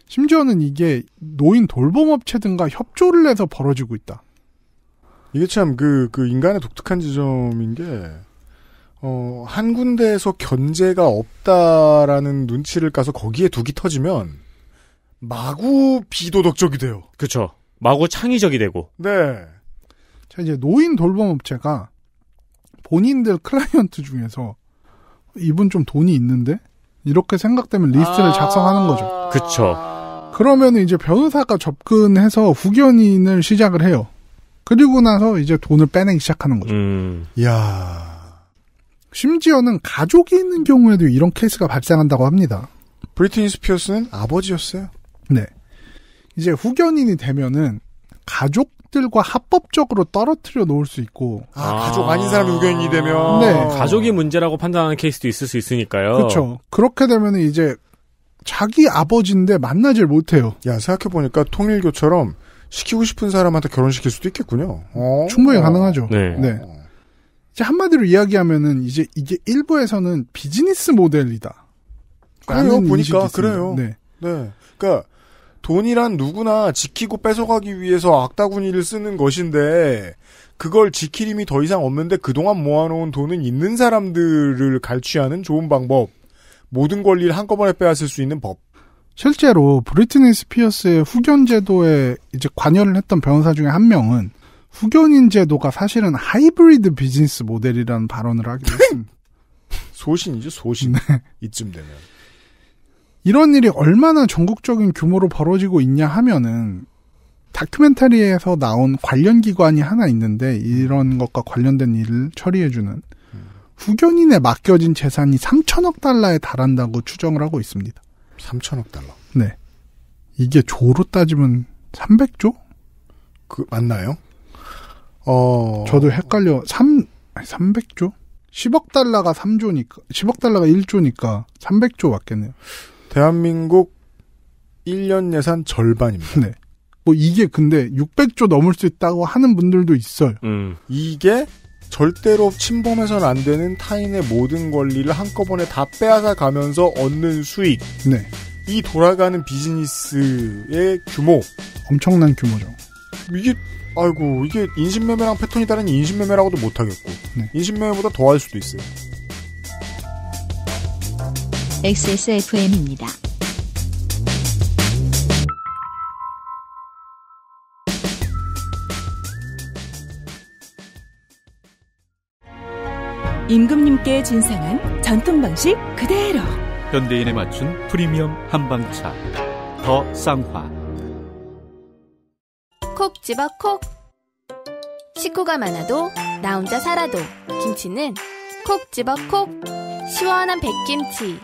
심지어는 이게 노인 돌봄업체 등과 협조를 해서 벌어지고 있다. 이게 참 그, 그 인간의 독특한 지점인 게, 어, 한 군데에서 견제가 없다라는 눈치를 까서 거기에 둑이 터지면 마구 비도덕적이 돼요. 그쵸 마구 창의적이 되고. 네. 자 이제 노인 돌봄업체가 본인들 클라이언트 중에서 이분 좀 돈이 있는데 이렇게 생각되면 리스트를 아~ 작성하는 거죠. 그쵸 그러면 이제 변호사가 접근해서 후견인을 시작을 해요. 그리고 나서 이제 돈을 빼내기 시작하는 거죠. 음. 이야. 심지어는 가족이 있는 경우에도 이런 케이스가 발생한다고 합니다. 브리트니 스피어스는 아버지였어요. 네. 이제 후견인이 되면은 가족들과 합법적으로 떨어뜨려 놓을 수 있고 아, 가족 아닌 사람이 후견인이 되면 네. 가족이 문제라고 판단하는 케이스도 있을 수 있으니까요. 그렇죠. 그렇게 되면 이제 자기 아버지인데 만나질 못해요. 야, 생각해보니까 통일교처럼 시키고 싶은 사람한테 결혼시킬 수도 있겠군요. 어. 충분히 가능하죠. 네. 네. 이제 한마디로 이야기하면은 이제 이게 일부에서는 비즈니스 모델이다. 그래요, 보니까 그래요. 네. 네. 그러니까 돈이란 누구나 지키고 뺏어가기 위해서 악다구니를 쓰는 것인데 그걸 지킬 힘이 더 이상 없는데 그동안 모아놓은 돈은 있는 사람들을 갈취하는 좋은 방법. 모든 권리를 한꺼번에 빼앗을 수 있는 법. 실제로 브리트니 스피어스의 후견 제도에 이제 관여를 했던 변호사 중에 한 명은 후견인 제도가 사실은 하이브리드 비즈니스 모델이라는 발언을 하기도 했습니다. 소신이죠, 소신. 네. 이쯤 되면. 이런 일이 얼마나 전국적인 규모로 벌어지고 있냐 하면은 다큐멘터리에서 나온 관련 기관이 하나 있는데 이런 것과 관련된 일을 처리해주는 후견인에 맡겨진 재산이 3천억 달러에 달한다고 추정을 하고 있습니다. 3천억 달러. 네. 이게 조로 따지면 300조? 그 맞나요? 어 저도 헷갈려. 3 300조? 10억 달러가 3조니까 10억 달러가 1조니까 300조 맞겠네요. 대한민국 1년 예산 절반입니다. 네. 뭐 이게 근데 600조 넘을 수 있다고 하는 분들도 있어요. 음. 이게 절대로 침범해서는 안 되는 타인의 모든 권리를 한꺼번에 다 빼앗아 가면서 얻는 수익. 네. 이 돌아가는 비즈니스의 규모. 엄청난 규모죠. 이게 아이고 이게 인신매매랑 패턴이 다른 인신매매라고도 못하겠고 네. 인신매매보다 더할 수도 있어요. XSFM입니다. 임금님께 진상한 전통 방식 그대로 현대인에 맞춘 프리미엄 한방차 더 쌍화 콕 집어 콕 식구가 많아도 나 혼자 살아도 김치는 콕 집어 콕 시원한 백김치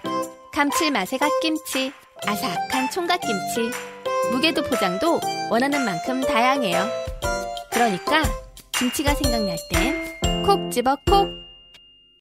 감칠맛의 갓김치 아삭한 총각김치 무게도 포장도 원하는 만큼 다양해요 그러니까 김치가 생각날 땐 콕 집어 콕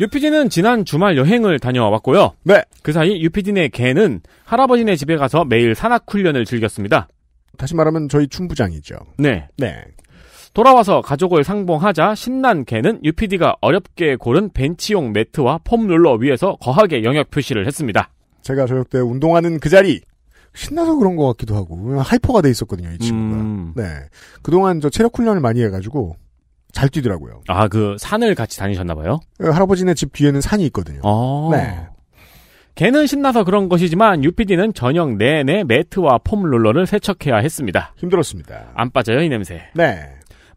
유피디는 지난 주말 여행을 다녀왔고요. 네. 그 사이 유피디네 개는 할아버지네 집에 가서 매일 산악 훈련을 즐겼습니다. 다시 말하면 저희 춘부장이죠 네. 네. 돌아와서 가족을 상봉하자 신난 개는 유피디가 어렵게 고른 벤치용 매트와 폼 롤러 위에서 거하게 영역 표시를 했습니다. 제가 저녁 때 운동하는 그 자리 신나서 그런 것 같기도 하고 하이퍼가 돼 있었거든요 이 친구가. 음... 네. 그동안 저 체력 훈련을 많이 해가지고 잘 뛰더라고요. 아, 그 산을 같이 다니셨나 봐요? 예, 할아버지네 집 뒤에는 산이 있거든요. 아~ 네. 개는 신나서 그런 것이지만 UPD는 저녁 내내 매트와 폼롤러를 세척해야 했습니다. 힘들었습니다. 안 빠져요, 이 냄새. 네.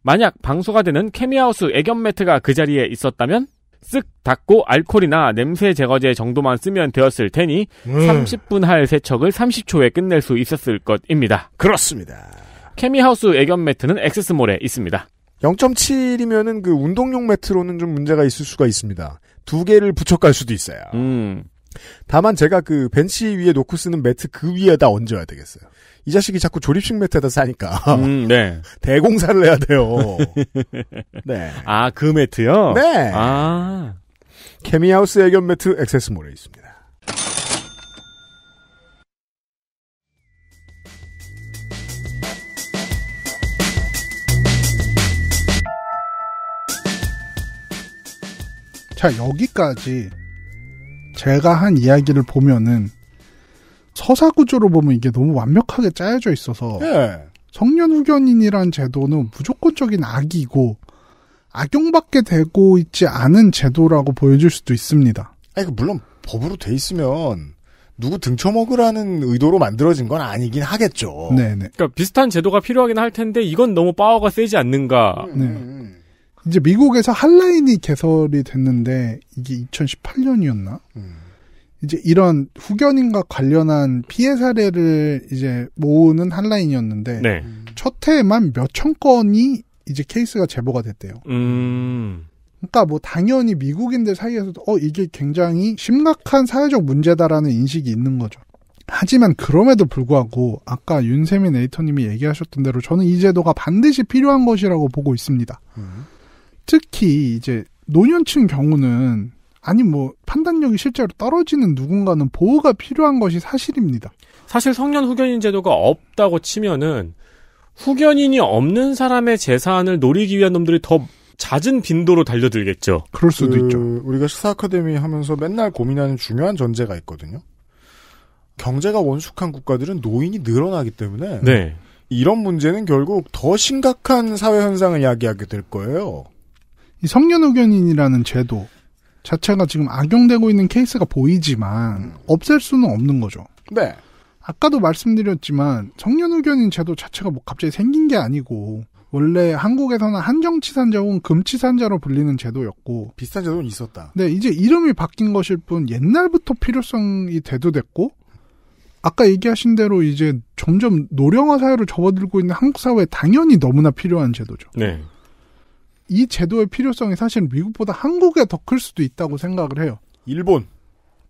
만약 방수가 되는 케미하우스 애견 매트가 그 자리에 있었다면 쓱 닦고 알콜이나 냄새 제거제 정도만 쓰면 되었을 테니 음. 30분 할 세척을 30초에 끝낼 수 있었을 것입니다. 그렇습니다. 케미하우스 애견 매트는 액세스몰에 있습니다. 0.7이면은 그 운동용 매트로는 좀 문제가 있을 수가 있습니다. 두 개를 붙여갈 수도 있어요. 음. 다만 제가 그 벤치 위에 놓고 쓰는 매트 그 위에다 얹어야 되겠어요. 이 자식이 자꾸 조립식 매트에다 싸니까. 음, 네. 대공사를 해야 돼요. 네. 아, 그 매트요? 네. 아. 케미하우스 애견 매트 액세스몰에 있습니다. 자, 여기까지 제가 한 이야기를 보면은 서사 구조로 보면 이게 너무 완벽하게 짜여져 있어서 예. 성년 후견인이란 제도는 무조건적인 악이고 악용밖에 되고 있지 않은 제도라고 보여질 수도 있습니다. 아니 그 물론 법으로 돼 있으면 누구 등쳐먹으라는 의도로 만들어진 건 아니긴 하겠죠. 네네 네. 그러니까 비슷한 제도가 필요하긴 할 텐데 이건 너무 파워가 세지 않는가. 네. 음, 음, 음. 이제 미국에서 한라인이 개설이 됐는데 이게 2018년이었나? 음. 이제 이런 후견인과 관련한 피해 사례를 이제 모으는 한라인이었는데 네. 첫 해에만 몇 천 건이 이제 케이스가 제보가 됐대요. 음. 그러니까 뭐 당연히 미국인들 사이에서도 어 이게 굉장히 심각한 사회적 문제다라는 인식이 있는 거죠. 하지만 그럼에도 불구하고 아까 윤세민 에이터님이 얘기하셨던 대로 저는 이 제도가 반드시 필요한 것이라고 보고 있습니다. 음. 특히 이제 노년층 경우는 아니 뭐 판단력이 실제로 떨어지는 누군가는 보호가 필요한 것이 사실입니다. 사실 성년 후견인 제도가 없다고 치면은 후견인이 없는 사람의 재산을 노리기 위한 놈들이 더 잦은 빈도로 달려들겠죠. 그럴 수도 그, 있죠. 우리가 시사 아카데미 하면서 맨날 고민하는 중요한 전제가 있거든요. 경제가 원숙한 국가들은 노인이 늘어나기 때문에 네. 이런 문제는 결국 더 심각한 사회 현상을 야기하게 될 거예요. 이 성년 후견인이라는 제도 자체가 지금 악용되고 있는 케이스가 보이지만 음. 없앨 수는 없는 거죠. 네. 아까도 말씀드렸지만 성년 후견인 제도 자체가 뭐 갑자기 생긴 게 아니고 원래 한국에서는 한정치산자 혹은 금치산자로 불리는 제도였고 비슷한 제도는 있었다. 네, 이제 이름이 바뀐 것일 뿐 옛날부터 필요성이 대두됐고 아까 얘기하신 대로 이제 점점 노령화 사회로 접어들고 있는 한국 사회에 당연히 너무나 필요한 제도죠. 네. 이 제도의 필요성이 사실 미국보다 한국에 더 클 수도 있다고 생각을 해요. 일본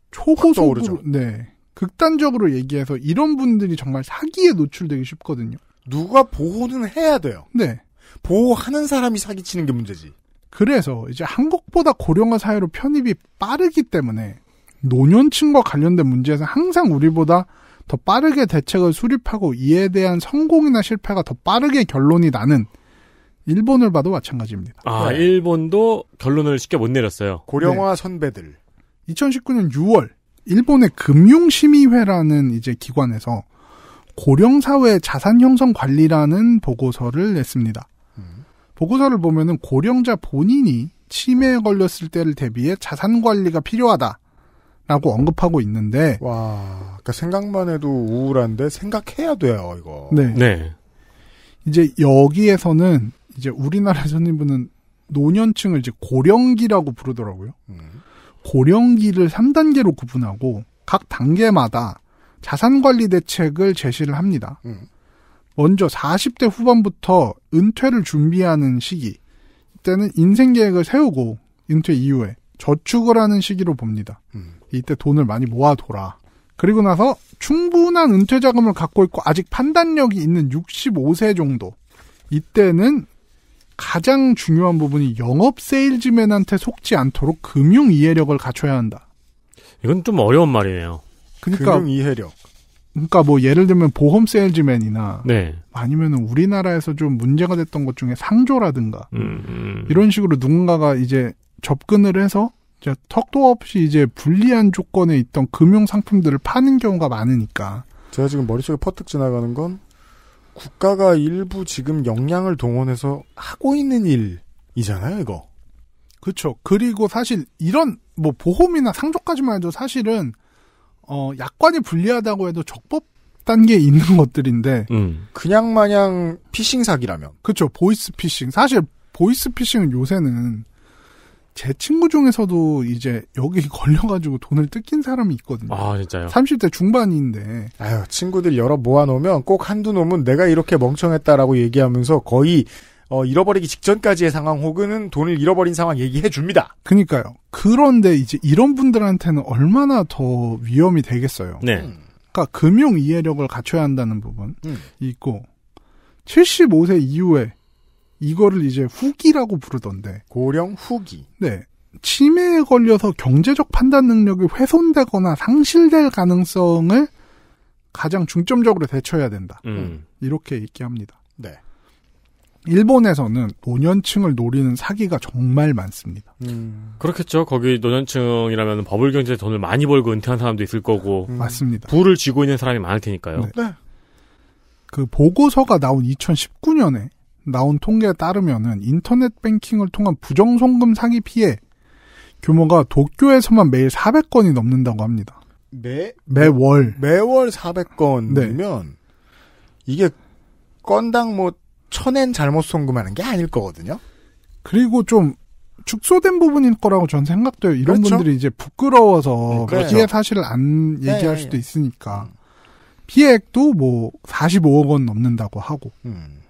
초고속으로 네 극단적으로 얘기해서 이런 분들이 정말 사기에 노출되기 쉽거든요. 누가 보호는 해야 돼요. 네. 보호하는 사람이 사기치는 게 문제지. 그래서 이제 한국보다 고령화 사회로 편입이 빠르기 때문에 노년층과 관련된 문제에서 항상 우리보다 더 빠르게 대책을 수립하고 이에 대한 성공이나 실패가 더 빠르게 결론이 나는 일본을 봐도 마찬가지입니다. 아, 네. 일본도 결론을 쉽게 못 내렸어요. 고령화 네. 선배들. 2019년 6월 일본의 금융심의회라는 이제 기관에서 고령사회 자산 형성 관리라는 보고서를 냈습니다. 음. 보고서를 보면은 고령자 본인이 치매에 걸렸을 때를 대비해 자산 관리가 필요하다. 라고 언급하고 있는데 와, 그러니까 생각만 해도 우울한데 생각해야 돼요, 이거. 네. 네. 이제 여기에서는 이제 우리나라 손님분은 노년층을 이제 고령기라고 부르더라고요. 음. 고령기를 3단계로 구분하고 각 단계마다 자산 관리 대책을 제시를 합니다. 음. 먼저 40대 후반부터 은퇴를 준비하는 시기. 이때는 인생 계획을 세우고 은퇴 이후에 저축을 하는 시기로 봅니다. 음. 이때 돈을 많이 모아둬라. 그리고 나서 충분한 은퇴 자금을 갖고 있고 아직 판단력이 있는 65세 정도. 이때는 가장 중요한 부분이 영업 세일즈맨한테 속지 않도록 금융 이해력을 갖춰야 한다. 이건 좀 어려운 말이네요. 그러니까 금융 이해력. 그러니까 뭐 예를 들면 보험 세일즈맨이나 네. 아니면 우리나라에서 좀 문제가 됐던 것 중에 상조라든가 음, 음. 이런 식으로 누군가가 이제 접근을 해서 이제 턱도 없이 이제 불리한 조건에 있던 금융 상품들을 파는 경우가 많으니까 제가 지금 머릿속에 퍼뜩 지나가는 건 국가가 일부 지금 역량을 동원해서 하고 있는 일이잖아요, 이거. 그렇죠. 그리고 사실 이런 뭐 보험이나 상조까지만 해도 사실은 어 약관이 불리하다고 해도 적법 단계에 있는 것들인데 음. 그냥 마냥 피싱 사기라면 그렇죠. 보이스 피싱. 사실 보이스 피싱은 요새는 제 친구 중에서도 이제 여기 걸려가지고 돈을 뜯긴 사람이 있거든요. 아, 진짜요? 30대 중반인데. 아유, 친구들 열어 모아놓으면 꼭 한두 놈은 내가 이렇게 멍청했다라고 얘기하면서 거의 어, 잃어버리기 직전까지의 상황 혹은 돈을 잃어버린 상황 얘기해 줍니다. 그니까요. 그런데 이제 이런 분들한테는 얼마나 더 위험이 되겠어요. 네. 음. 그니까 금융 이해력을 갖춰야 한다는 부분 음. 있고 75세 이후에 이거를 이제 후기라고 부르던데. 고령 후기. 네. 치매에 걸려서 경제적 판단 능력이 훼손되거나 상실될 가능성을 가장 중점적으로 대처해야 된다. 음. 음. 이렇게 얘기합니다. 네. 일본에서는 노년층을 노리는 사기가 정말 많습니다. 음. 그렇겠죠. 거기 노년층이라면 버블 경제에 돈을 많이 벌고 은퇴한 사람도 있을 거고. 음. 맞습니다. 부를 쥐고 있는 사람이 많을 테니까요. 네. 네. 그 보고서가 나온 2019년에 나온 통계에 따르면은 인터넷 뱅킹을 통한 부정송금 사기 피해 규모가 도쿄에서만 매일 400건이 넘는다고 합니다. 매 매월 매월 400건이면 네. 이게 건당 뭐 천엔 잘못 송금하는 게 아닐 거거든요. 그리고 좀 축소된 부분일 거라고 저는 생각돼요. 이런 그렇죠? 분들이 이제 부끄러워서 네, 뭐 그렇죠. 피해 사실을 안 네, 얘기할 네, 수도 네. 있으니까 피해액도 뭐 45억 원 넘는다고 하고. 음.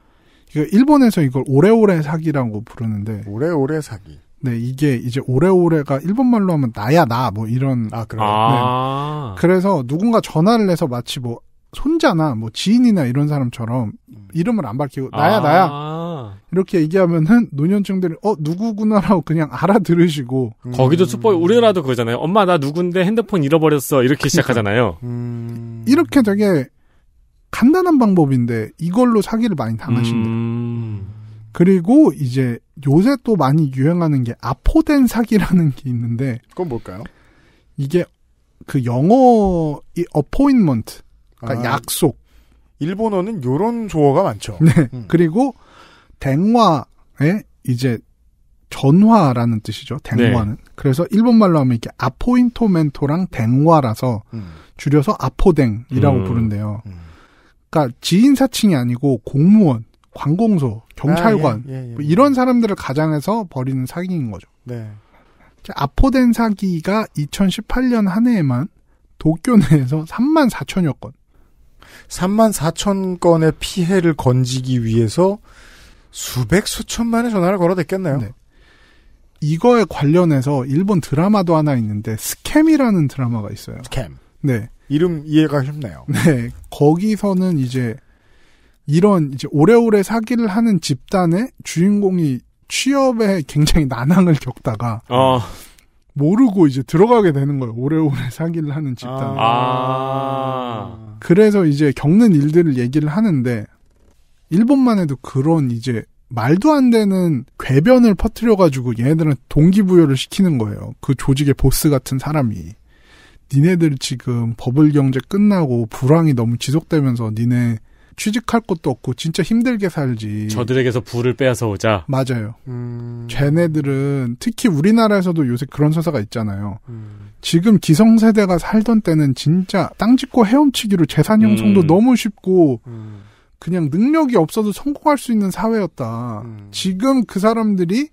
이거 일본에서 이걸 오래오래 사기라고 부르는데 오래오래 사기. 네, 이게 이제 오래오래가 일본 말로 하면 나야 나 뭐 이런 아 그런. 네. 아~ 네. 그래서 누군가 전화를 해서 마치 뭐 손자나 뭐 지인이나 이런 사람처럼 음. 이름을 안 밝히고 나야 아~ 나야 이렇게 얘기하면은 노년층들이 어 누구구나라고 그냥 알아들으시고 음. 거기도 슈퍼 음. 우리나라도 그거잖아요. 엄마 나 누군데 핸드폰 잃어버렸어 이렇게 시작하잖아요. 음. 이렇게 되게 간단한 방법인데 이걸로 사기를 많이 당하신대요. 음. 그리고 이제 요새 또 많이 유행하는 게 아포된 사기라는 게 있는데 그건 뭘까요? 이게 그 영어 이 어포인먼트 그러니까 아, 약속 일본어는 요런 조어가 많죠. 네. 음. 그리고 댕화에 이제 전화라는 뜻이죠. 댕화는. 네. 그래서 일본말로 하면 이게 아포인토멘토랑 댕화라서 음. 줄여서 아포댕이라고 음. 부른대요. 음. 그러니까 지인 사칭이 아니고 공무원, 관공서, 경찰관 아, 예, 예, 예. 뭐 이런 사람들을 가장해서 벌이는 사기인 거죠. 네. 아포된 사기가 2018년 한 해에만 도쿄 내에서 3만 4천여 건. 3만 4천 건의 피해를 건지기 위해서 수백 수천만의 전화를 걸어댔겠네요. 네. 이거에 관련해서 일본 드라마도 하나 있는데 스캠이라는 드라마가 있어요. 스캠. 네. 이름 이해가 쉽네요. 네. 거기서는 이제 이런 이제 오래오래 사기를 하는 집단의 주인공이 취업에 굉장히 난항을 겪다가 어. 모르고 이제 들어가게 되는 거예요. 오래오래 사기를 하는 집단. 아. 그래서 이제 겪는 일들을 얘기를 하는데 일본만 해도 그런 이제 말도 안 되는 궤변을 퍼뜨려 가지고 얘네들은 동기부여를 시키는 거예요. 그 조직의 보스 같은 사람이. 니네들 지금 버블 경제 끝나고 불황이 너무 지속되면서 니네 취직할 것도 없고 진짜 힘들게 살지. 저들에게서 부를 빼앗아 오자. 맞아요. 음... 쟤네들은 특히 우리나라에서도 요새 그런 서사가 있잖아요. 음... 지금 기성세대가 살던 때는 진짜 땅 짓고 헤엄치기로 재산 형성도 음... 너무 쉽고 음. 그냥 능력이 없어도 성공할 수 있는 사회였다. 음. 지금 그 사람들이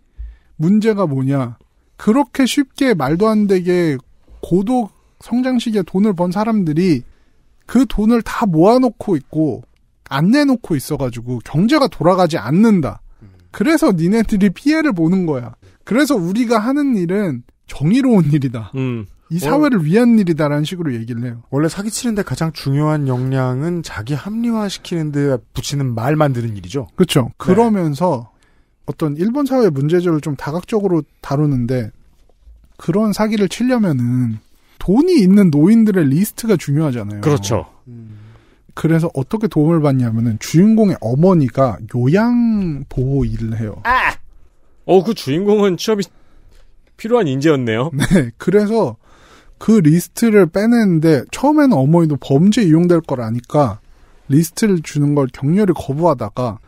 문제가 뭐냐? 그렇게 쉽게 말도 안 되게 고도 성장 시기에 돈을 번 사람들이 그 돈을 다 모아놓고 있고 안 내놓고 있어가지고 경제가 돌아가지 않는다. 그래서 니네들이 피해를 보는 거야. 그래서 우리가 하는 일은 정의로운 일이다. 음. 이 사회를 위한 일이다라는 식으로 얘기를 해요. 원래 사기치는데 가장 중요한 역량은 자기 합리화시키는데 붙이는 말 만드는 일이죠. 그렇죠. 네. 그러면서 어떤 일본 사회 문제점을 좀 다각적으로 다루는데 그런 사기를 치려면은 돈이 있는 노인들의 리스트가 중요하잖아요. 그렇죠. 그래서 어떻게 도움을 받냐면은 주인공의 어머니가 요양 보호 일을 해요. 아! 어, 그 주인공은 취업이 필요한 인재였네요. 네. 그래서 그 리스트를 빼내는데 처음에는 어머니도 범죄 이용될 걸 아니까 리스트를 주는 걸 격렬히 거부하다가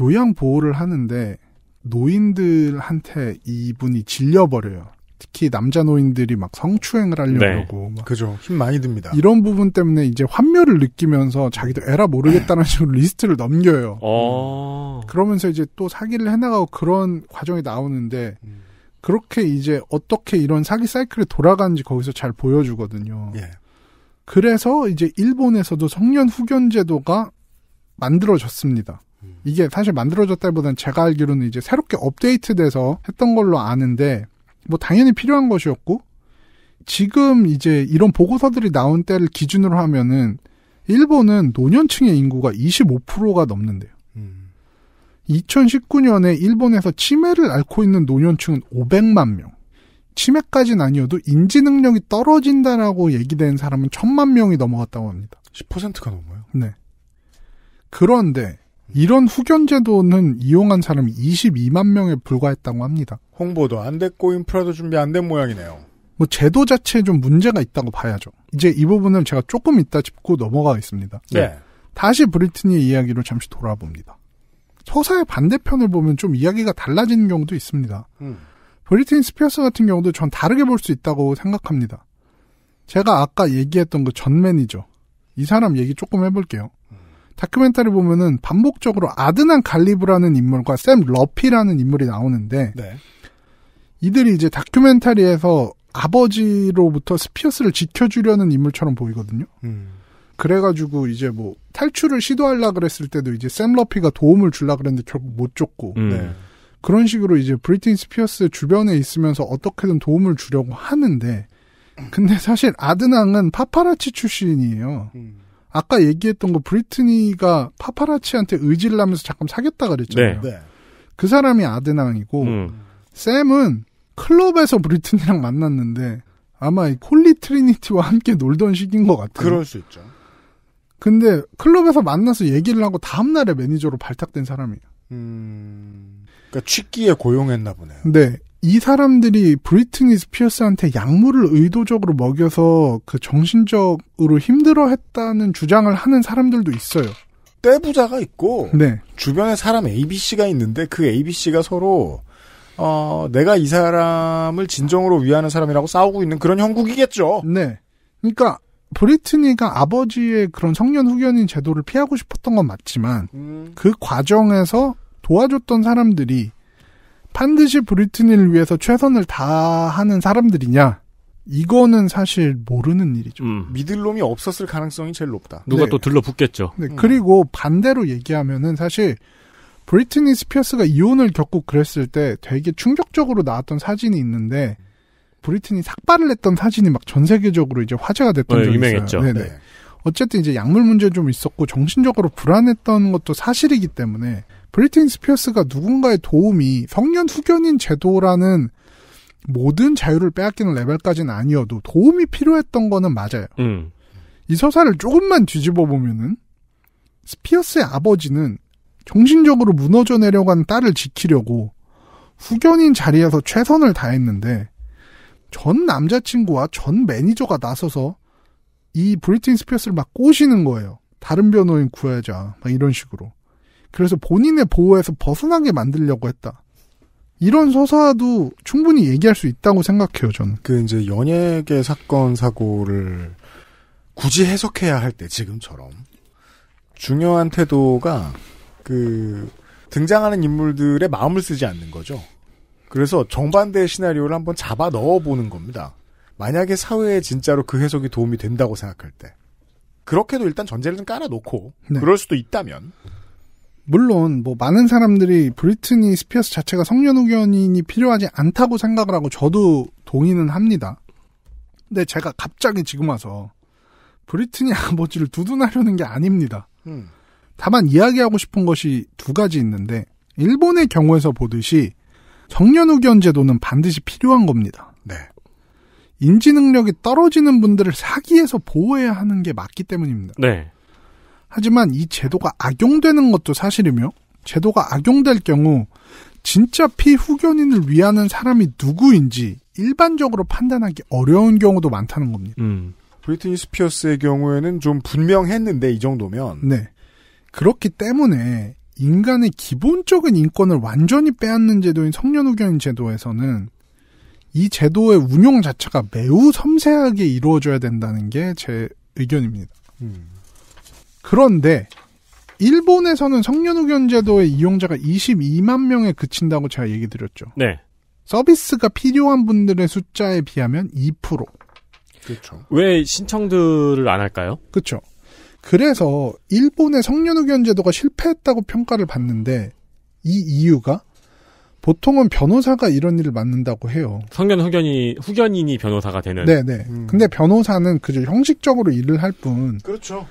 요양 보호를 하는데 노인들한테 이분이 질려버려요. 특히 남자 노인들이 막 성추행을 하려고 네. 그죠 힘 많이 듭니다. 이런 부분 때문에 이제 환멸을 느끼면서 자기도 에라 모르겠다는 네. 식으로 리스트를 넘겨요. 어. 음. 그러면서 이제 또 사기를 해나가고 그런 과정이 나오는데 음. 그렇게 이제 어떻게 이런 사기 사이클이 돌아가는지 거기서 잘 보여주거든요. 예. 그래서 이제 일본에서도 성년 후견 제도가 만들어졌습니다. 음. 이게 사실 만들어졌다기보다는 제가 알기로는 이제 새롭게 업데이트돼서 했던 걸로 아는데 뭐 당연히 필요한 것이었고 지금 이제 이런 보고서들이 나온 때를 기준으로 하면은 일본은 노년층의 인구가 25%가 넘는데요. 음. 2019년에 일본에서 치매를 앓고 있는 노년층은 500만 명. 치매까지는 아니어도 인지 능력이 떨어진다라고 얘기된 사람은 1 0 0 0만 명이 넘어갔다고 합니다. 10%가 넘어요? 네. 그런데 이런 후견 제도는 이용한 사람이 22만 명에 불과했다고 합니다. 홍보도 안 됐고 인프라도 준비 안 된 모양이네요. 뭐 제도 자체에 좀 문제가 있다고 봐야죠. 이제 이 부분은 제가 조금 이따 짚고 넘어가겠습니다. 네. 다시 브리트니의 이야기로 잠시 돌아봅니다. 서사의 반대편을 보면 좀 이야기가 달라지는 경우도 있습니다. 음. 브리트니 스피어스 같은 경우도 전 다르게 볼 수 있다고 생각합니다. 제가 아까 얘기했던 그전 매니저 이 사람 얘기 조금 해볼게요. 다큐멘터리 보면은 반복적으로 아드난 갈리브라는 인물과 샘 러피라는 인물이 나오는데 네. 이들이 이제 다큐멘터리에서 아버지로부터 스피어스를 지켜주려는 인물처럼 보이거든요. 음. 그래가지고 이제 뭐 탈출을 시도하려 그랬을 때도 이제 샘 러피가 도움을 줄라 그랬는데 결국 못 줬고 음. 네. 그런 식으로 이제 브리트 스피어스 주변에 있으면서 어떻게든 도움을 주려고 하는데 근데 사실 아드낭은 파파라치 출신이에요. 음. 아까 얘기했던 거 브리트니가 파파라치한테 의지를 하면서 잠깐 사귀었다 그랬잖아요. 네. 그 사람이 아드낭이고 음. 샘은 클럽에서 브리트니랑 만났는데 아마 이 콜리 트리니티와 함께 놀던 시기인 것 같아요. 그럴 수 있죠. 근데 클럽에서 만나서 얘기를 하고 다음날에 매니저로 발탁된 사람이에요. 음... 그러니까 취기에 고용했나 보네요. 네. 이 사람들이 브리트니 스피어스한테 약물을 의도적으로 먹여서 그 정신적으로 힘들어했다는 주장을 하는 사람들도 있어요. 떼부자가 있고 네. 주변에 사람 ABC가 있는데 그 ABC가 서로 어, 내가 이 사람을 진정으로 위하는 사람이라고 싸우고 있는 그런 형국이겠죠. 네. 그러니까 브리트니가 아버지의 그런 성년 후견인 제도를 피하고 싶었던 건 맞지만 음. 그 과정에서 도와줬던 사람들이 반드시 브리트니를 위해서 최선을 다하는 사람들이냐? 이거는 사실 모르는 일이죠. 음. 믿을 놈이 없었을 가능성이 제일 높다. 누가 네. 또 들러붙겠죠. 네. 음. 그리고 반대로 얘기하면은 사실 브리트니 스피어스가 이혼을 겪고 그랬을 때 되게 충격적으로 나왔던 사진이 있는데 브리트니 삭발을 했던 사진이 막 전 세계적으로 이제 화제가 됐던 어, 네, 적이 유명했죠. 있어요. 네네. 어쨌든 이제 약물 문제 좀 있었고 정신적으로 불안했던 것도 사실이기 때문에 브리트 스피어스가 누군가의 도움이 성년 후견인 제도라는 모든 자유를 빼앗기는 레벨까지는 아니어도 도움이 필요했던 거는 맞아요. 음. 이 서사를 조금만 뒤집어 보면은 스피어스의 아버지는 정신적으로 무너져 내려간 딸을 지키려고 후견인 자리에서 최선을 다했는데 전 남자친구와 전 매니저가 나서서 이브리트 스피어스를 막 꼬시는 거예요. 다른 변호인 구해자 야막 이런 식으로. 그래서 본인의 보호에서 벗어나게 만들려고 했다. 이런 서사도 충분히 얘기할 수 있다고 생각해요, 저는. 그 이제 연예계 사건 사고를 굳이 해석해야 할 때 지금처럼 중요한 태도가 그 등장하는 인물들의 마음을 쓰지 않는 거죠. 그래서 정반대의 시나리오를 한번 잡아 넣어 보는 겁니다. 만약에 사회에 진짜로 그 해석이 도움이 된다고 생각할 때 그렇게도 일단 전제를 좀 깔아놓고 네. 그럴 수도 있다면 물론 뭐 많은 사람들이 브리트니 스피어스 자체가 성년 후견인이 필요하지 않다고 생각을 하고 저도 동의는 합니다. 근데 제가 갑자기 지금 와서 브리트니 아버지를 두둔하려는 게 아닙니다. 음. 다만 이야기하고 싶은 것이 두 가지 있는데 일본의 경우에서 보듯이 성년 후견 제도는 반드시 필요한 겁니다. 네. 인지 능력이 떨어지는 분들을 사기에서 보호해야 하는 게 맞기 때문입니다. 네. 하지만 이 제도가 악용되는 것도 사실이며 제도가 악용될 경우 진짜 피후견인을 위하는 사람이 누구인지 일반적으로 판단하기 어려운 경우도 많다는 겁니다. 음. 브리트니 스피어스의 경우에는 좀 분명했는데 이 정도면 네. 그렇기 때문에 인간의 기본적인 인권을 완전히 빼앗는 제도인 성년후견인 제도에서는 이 제도의 운용 자체가 매우 섬세하게 이루어져야 된다는 게 제 의견입니다. 음. 그런데 일본에서는 성년후견 제도의 이용자가 22만 명에 그친다고 제가 얘기 드렸죠. 네. 서비스가 필요한 분들의 숫자에 비하면 2%. 그렇죠. 왜 신청들을 안 할까요? 그렇죠. 그래서 일본의 성년후견 제도가 실패했다고 평가를 받는데 이 이유가 보통은 변호사가 이런 일을 맡는다고 해요. 성년 후견이 후견인이 변호사가 되는. 네네. 네. 음. 근데 변호사는 그저 형식적으로 일을 할 뿐. 그렇죠.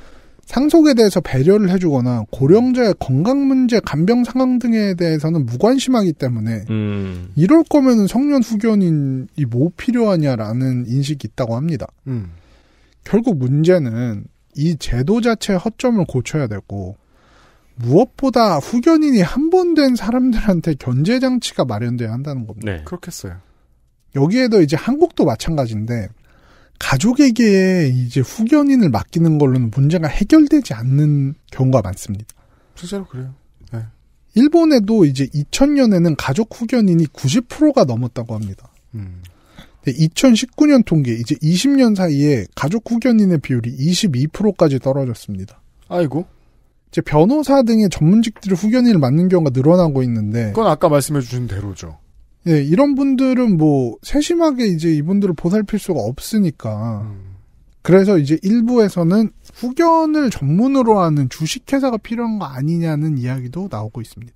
상속에 대해서 배려를 해주거나 고령자의 건강 문제, 간병 상황 등에 대해서는 무관심하기 때문에 음. 이럴 거면 성년 후견인이 뭐 필요하냐라는 인식이 있다고 합니다. 음. 결국 문제는 이 제도 자체 허점을 고쳐야 되고 무엇보다 후견인이 한 번 된 사람들한테 견제 장치가 마련돼야 한다는 겁니다. 네. 그렇겠어요. 여기에도 이제 한국도 마찬가지인데 가족에게 이제 후견인을 맡기는 걸로는 문제가 해결되지 않는 경우가 많습니다. 실제로 그래요. 네. 일본에도 이제 2000년에는 가족 후견인이 90%가 넘었다고 합니다. 음. 2019년 통계 이제 20년 사이에 가족 후견인의 비율이 22%까지 떨어졌습니다. 아이고. 이제 변호사 등의 전문직들이 후견인을 맡는 경우가 늘어나고 있는데 그건 아까 말씀해 주신 대로죠. 예, 이런 분들은 뭐 세심하게 이제 이분들을 보살필 수가 없으니까. 음. 그래서 이제 일부에서는 후견을 전문으로 하는 주식회사가 필요한 거 아니냐는 이야기도 나오고 있습니다.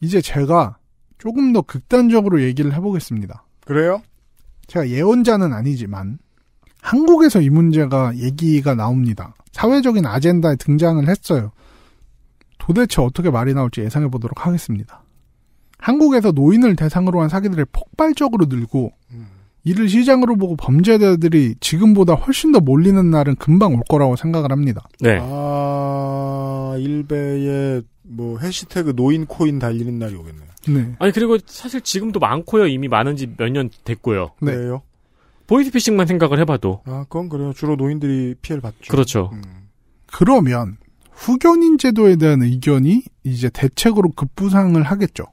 이제 제가 조금 더 극단적으로 얘기를 해보겠습니다. 그래요? 제가 예언자는 아니지만 한국에서 이 문제가 얘기가 나옵니다. 사회적인 아젠다에 등장을 했어요. 도대체 어떻게 말이 나올지 예상해 보도록 하겠습니다. 한국에서 노인을 대상으로 한 사기들이 폭발적으로 늘고 음. 이를 시장으로 보고 범죄자들이 지금보다 훨씬 더 몰리는 날은 금방 올 거라고 생각을 합니다. 네. 아, 일베의 뭐 해시태그 노인 코인 달리는 날이 오겠네요. 네. 아니 그리고 사실 지금도 많고요. 이미 많은지 몇 년 됐고요. 네. 요 보이스피싱만 생각을 해봐도. 아, 그건 그래요. 주로 노인들이 피해를 받죠. 그렇죠. 음. 그러면 후견인 제도에 대한 의견이 이제 대책으로 급부상을 하겠죠.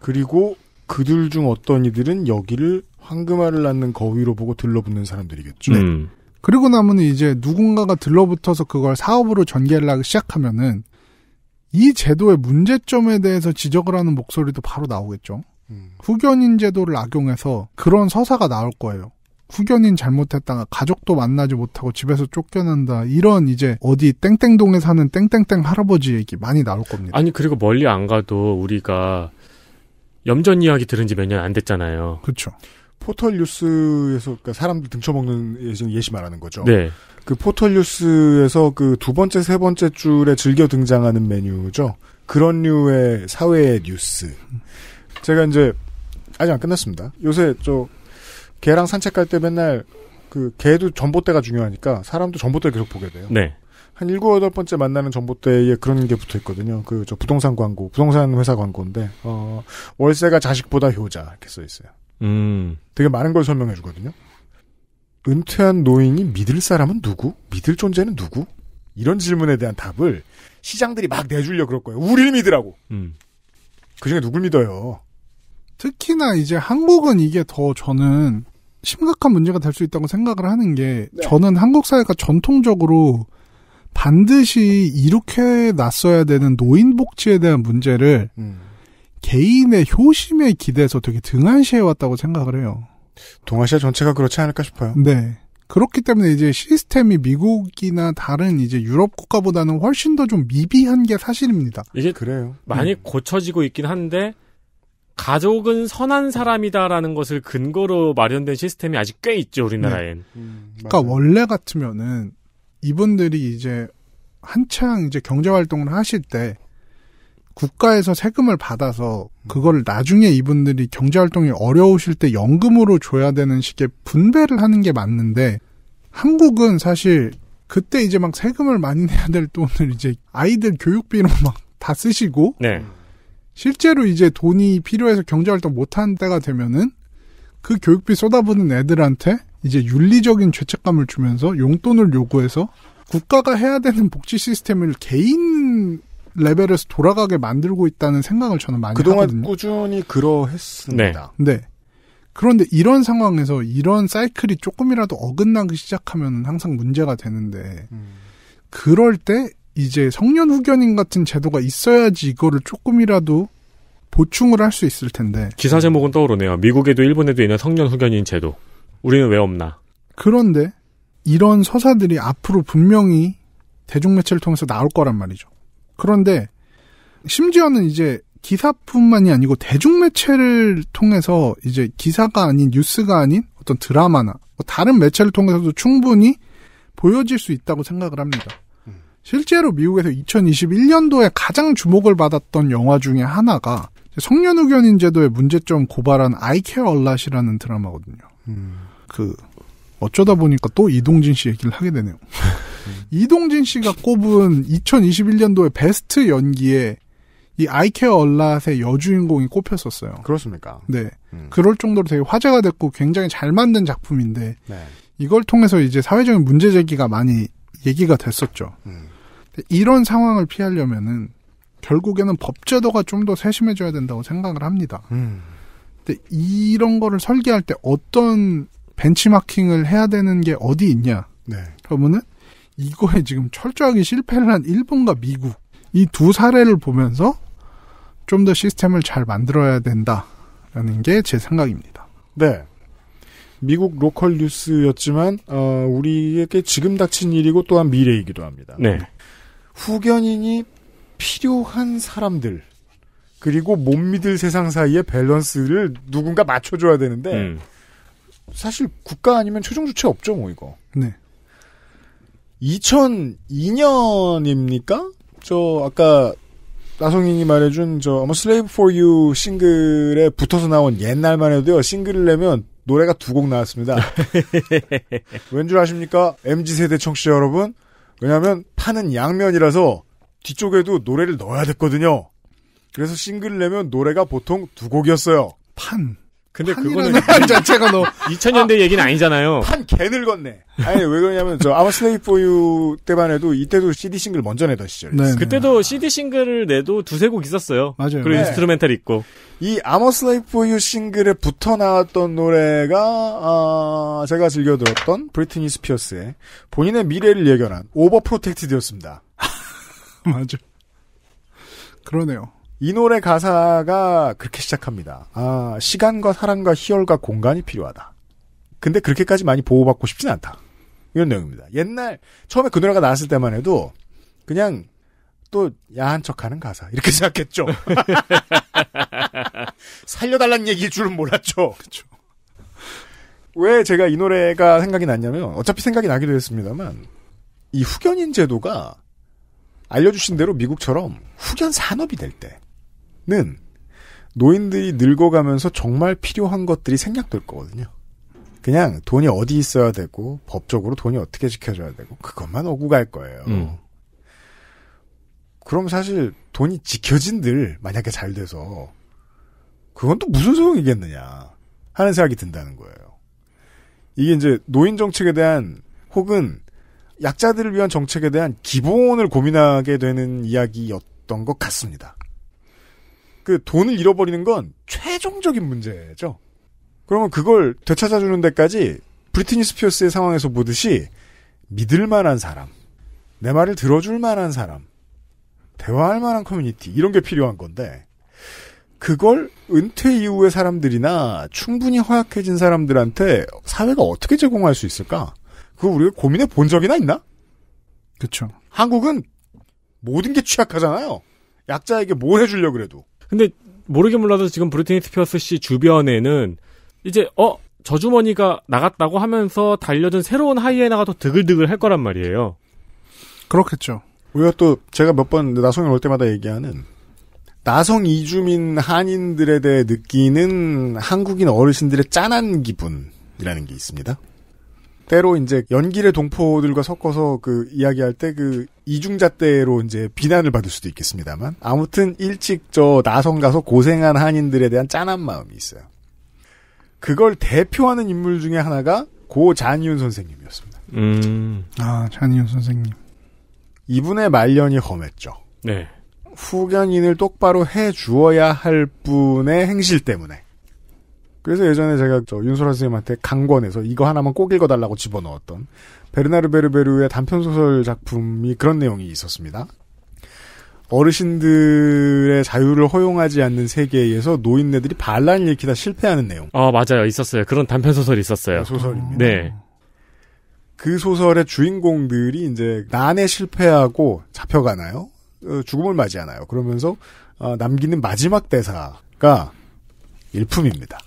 그리고 그들 중 어떤 이들은 여기를 황금알을 낳는 거위로 보고 들러붙는 사람들이겠죠. 네. 음. 그리고 나면 이제 누군가가 들러붙어서 그걸 사업으로 전개를 하기 시작하면은 이 제도의 문제점에 대해서 지적을 하는 목소리도 바로 나오겠죠. 음. 후견인 제도를 악용해서 그런 서사가 나올 거예요. 후견인 잘못했다가 가족도 만나지 못하고 집에서 쫓겨난다 이런 이제 어디 땡땡동에 사는 땡땡땡 할아버지 얘기 많이 나올 겁니다. 아니 그리고 멀리 안 가도 우리가 염전 이야기 들은 지 몇 년 안 됐잖아요. 그렇죠. 포털 뉴스에서 그니까 사람들 등쳐먹는 예시, 말하는 거죠. 네. 그 포털 뉴스에서 그 두 번째 세 번째 줄에 즐겨 등장하는 메뉴죠. 그런 류의 사회 뉴스. 제가 이제 아직 안 끝났습니다. 요새 저 개랑 산책 갈 때 맨날 그 개도 전봇대가 중요하니까 사람도 전봇대 계속 보게 돼요. 네. 한 일곱 여덟 번째 만나는 정보대에 그런 게 붙어 있거든요. 그 저 부동산 광고, 부동산 회사 광고인데 어, 월세가 자식보다 효자 이렇게 써 있어요. 음. 되게 많은 걸 설명해 주거든요. 은퇴한 노인이 믿을 사람은 누구? 믿을 존재는 누구? 이런 질문에 대한 답을 시장들이 막 내주려 그럴 거예요. 우리를 믿으라고. 음. 그중에 누굴 믿어요? 특히나 이제 한국은 이게 더 저는 심각한 문제가 될 수 있다고 생각을 하는 게 네. 저는 한국 사회가 전통적으로 반드시 이렇게 났어야 되는 노인 복지에 대한 문제를 음. 개인의 효심에 기대서 되게 등한시해 왔다고 생각을 해요. 동아시아 전체가 그렇지 않을까 싶어요. 네. 그렇기 때문에 이제 시스템이 미국이나 다른 이제 유럽 국가보다는 훨씬 더 좀 미비한 게 사실입니다. 이게 그래요. 많이 네. 고쳐지고 있긴 한데 가족은 선한 사람이다라는 것을 근거로 마련된 시스템이 아직 꽤 있죠 우리나라엔. 네. 음, 그러니까 원래 같으면은 이분들이 이제 한창 이제 경제 활동을 하실 때 국가에서 세금을 받아서 그걸 나중에 이분들이 경제 활동이 어려우실 때 연금으로 줘야 되는 식의 분배를 하는 게 맞는데 한국은 사실 그때 이제 막 세금을 많이 내야 될 돈을 이제 아이들 교육비로 막 다 쓰시고 네. 실제로 이제 돈이 필요해서 경제활동 못하는 때가 되면은 그 교육비 쏟아부는 애들한테 이제 윤리적인 죄책감을 주면서 용돈을 요구해서 국가가 해야 되는 복지 시스템을 개인 레벨에서 돌아가게 만들고 있다는 생각을 저는 많이 그동안 하거든요. 꾸준히 그러했습니다. 네. 네. 그런데 이런 상황에서 이런 사이클이 조금이라도 어긋나기 시작하면 항상 문제가 되는데 음. 그럴 때 이제 성년 후견인 같은 제도가 있어야지 이거를 조금이라도 보충을 할 수 있을 텐데. 기사 제목은 떠오르네요. 미국에도 일본에도 있는 성년 후견인 제도. 우리는 왜 없나. 그런데 이런 서사들이 앞으로 분명히 대중매체를 통해서 나올 거란 말이죠. 그런데 심지어는 이제 기사뿐만이 아니고 대중매체를 통해서 이제 기사가 아닌 뉴스가 아닌 어떤 드라마나 뭐 다른 매체를 통해서도 충분히 보여질 수 있다고 생각을 합니다. 음. 실제로 미국에서 2021년도에 가장 주목을 받았던 영화 중에 하나가 성년후견인 제도의 문제점 고발한 아이케어 얼라시라는 드라마거든요. 음. 그 어쩌다 보니까 또 이동진 씨 얘기를 하게 되네요. 이동진 씨가 꼽은 2021년도의 베스트 연기에 이 아이케어 얼랏의 여주인공이 꼽혔었어요. 그렇습니까? 네. 음. 그럴 정도로 되게 화제가 됐고 굉장히 잘 만든 작품인데 네. 이걸 통해서 이제 사회적인 문제 제기가 많이 얘기가 됐었죠. 음. 이런 상황을 피하려면은 결국에는 법제도가 좀 더 세심해져야 된다고 생각을 합니다. 음. 근데 이런 거를 설계할 때 어떤 벤치마킹을 해야 되는 게 어디 있냐? 네. 그러면은 이거에 지금 철저하게 실패를 한 일본과 미국 이 두 사례를 보면서 좀 더 시스템을 잘 만들어야 된다라는 게 제 생각입니다. 네. 미국 로컬 뉴스였지만 어, 우리에게 지금 닥친 일이고 또한 미래이기도 합니다. 네. 후견인이 필요한 사람들 그리고 못 믿을 세상 사이의 밸런스를 누군가 맞춰줘야 되는데 음. 사실 국가 아니면 최종 주체 없죠, 뭐 이거. 네. 2002년입니까? 저 아까 나성인이 말해준 저 아마 Slave for You 싱글에 붙어서 나온 옛날만 해도요 싱글을 내면 노래가 두 곡 나왔습니다. 왠줄 아십니까, m g 세대 청취자 여러분? 왜냐하면 파는 양면이라서 뒤쪽에도 노래를 넣어야 됐거든요. 그래서 싱글 을 내면 노래가 보통 두 곡이었어요. 판. 근데 그거는 말 자체가 너 2000년대 아, 얘기는 아니잖아요. 한 개 늙었네. 아니 왜 그러냐면 저 아마 스네이 포유 때만 해도 이때도 CD 싱글 먼저 내던 시절. 네, 네. 그때도 CD 싱글을 내도 두세 곡 있었어요. 맞아요. 그리고 네. 인스트루멘탈 있고. 이아마스라이포유 싱글에 붙어 나왔던 노래가 아, 제가 즐겨 들었던 브리트니 스피어스의 본인의 미래를 예견한 오버 프로텍티드였습니다. 맞아. 그러네요. 이 노래 가사가 그렇게 시작합니다. 아, 시간과 사랑과 희열과 공간이 필요하다. 근데 그렇게까지 많이 보호받고 싶진 않다. 이런 내용입니다. 옛날, 처음에 그 노래가 나왔을 때만 해도 그냥 또 야한 척 하는 가사. 이렇게 생각했죠. 살려달라는 얘기일 줄은 몰랐죠. 그쵸. 그렇죠. 왜 제가 이 노래가 생각이 났냐면 어차피 생각이 나기도 했습니다만 이 후견인 제도가 알려주신 대로 미국처럼 후견 산업이 될때 는 노인들이 늙어가면서 정말 필요한 것들이 생략될 거거든요. 그냥 돈이 어디 있어야 되고 법적으로 돈이 어떻게 지켜져야 되고 그것만 오고 갈 거예요. 음. 그럼 사실 돈이 지켜진들 만약에 잘 돼서 그건 또 무슨 소용이겠느냐 하는 생각이 든다는 거예요. 이게 이제 노인 정책에 대한 혹은 약자들을 위한 정책에 대한 기본을 고민하게 되는 이야기였던 것 같습니다. 그 돈을 잃어버리는 건 최종적인 문제죠. 그러면 그걸 되찾아주는 데까지 브리트니 스피어스의 상황에서 보듯이 믿을 만한 사람, 내 말을 들어줄 만한 사람, 대화할 만한 커뮤니티 이런 게 필요한 건데 그걸 은퇴 이후의 사람들이나 충분히 허약해진 사람들한테 사회가 어떻게 제공할 수 있을까? 그거 우리가 고민해 본 적이나 있나? 그렇죠. 한국은 모든 게 취약하잖아요. 약자에게 뭘 해주려 고 그래도 근데 모르게 몰라도 지금 브리트니 스피어스 씨 주변에는 이제 어 저주머니가 나갔다고 하면서 달려든 새로운 하이에나가 더 드글드글 할 거란 말이에요. 그렇겠죠. 우리가 또 제가 몇 번 나성에 올 때마다 얘기하는 나성 이주민 한인들에 대해 느끼는 한국인 어르신들의 짠한 기분이라는 게 있습니다. 때로 이제 연기를 동포들과 섞어서 그 이야기할 때 그 이중잣대로 이제 비난을 받을 수도 있겠습니다만 아무튼 일찍 저 나성 가서 고생한 한인들에 대한 짠한 마음이 있어요. 그걸 대표하는 인물 중에 하나가 고 잔이윤 선생님이었습니다. 음. 아, 잔이윤 선생님. 이분의 말년이 험했죠. 네. 후견인을 똑바로 해 주어야 할 분의 행실 때문에 그래서 예전에 제가 저 윤소라 선생님한테 강권해서 이거 하나만 꼭 읽어달라고 집어넣었던 베르나르 베르베르의 단편 소설 작품이 그런 내용이 있었습니다. 어르신들의 자유를 허용하지 않는 세계에서 노인네들이 반란을 일으키다 실패하는 내용. 아 어, 맞아요, 있었어요. 그런 단편 소설이 있었어요. 아, 소설입니다. 네. 그 소설의 주인공들이 이제 난에 실패하고 잡혀가나요? 어, 죽음을 맞이하나요? 그러면서 어, 남기는 마지막 대사가 일품입니다.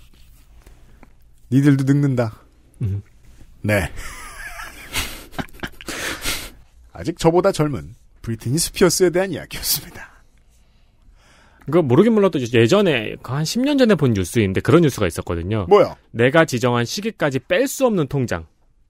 니들도 늙는다. 음. 네. 아직 저보다 젊은 브리트니 스피어스에 대한 이야기였습니다. 그 모르긴 몰라도 예전에 그 한 10년 전에 본 뉴스인데 그런 뉴스가 있었거든요. 뭐야? 내가 지정한 시기까지 뺄 수 없는 통장.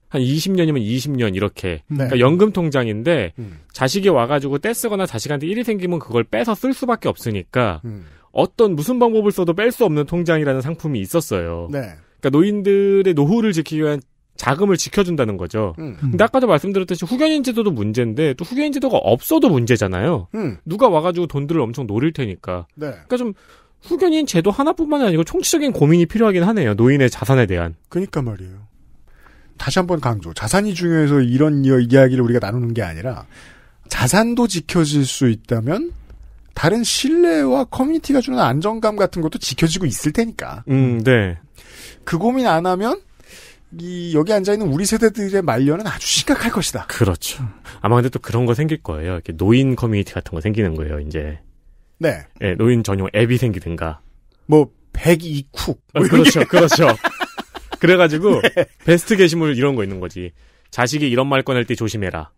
한 20년이면 20년 이렇게. 네. 그러니까 연금 통장인데 음. 자식이 와가지고 떼쓰거나 자식한테 일이 생기면 그걸 빼서 쓸 수밖에 없으니까 음. 어떤 무슨 방법을 써도 뺄 수 없는 통장이라는 상품이 있었어요. 네. 그러니까 노인들의 노후를 지키기 위한 자금을 지켜준다는 거죠. 음. 근데 아까도 말씀드렸듯이 후견인 제도도 문제인데 또 후견인 제도가 없어도 문제잖아요. 음. 누가 와가지고 돈들을 엄청 노릴 테니까. 네. 그러니까 좀 후견인 제도 하나뿐만 이 아니고 총체적인 고민이 필요하긴 하네요. 노인의 자산에 대한. 그니까 러 말이에요. 다시 한 번 강조. 자산이 중요해서 이런 이야기를 우리가 나누는 게 아니라 자산도 지켜질 수 있다면 다른 신뢰와 커뮤니티가 주는 안정감 같은 것도 지켜지고 있을 테니까. 음, 네. 그 고민 안 하면 이 여기 앉아 있는 우리 세대들의 말년은 아주 심각할 것이다. 그렇죠. 아마 근데 또 그런 거 생길 거예요. 이렇게 노인 커뮤니티 같은 거 생기는 거예요. 이제 네, 네 노인 전용 앱이 생기든가 뭐 102쿡 뭐 아, 그렇죠, 그렇죠. 그래가지고 네. 베스트 게시물 이런 거 있는 거지. 자식이 이런 말 꺼낼 때 조심해라.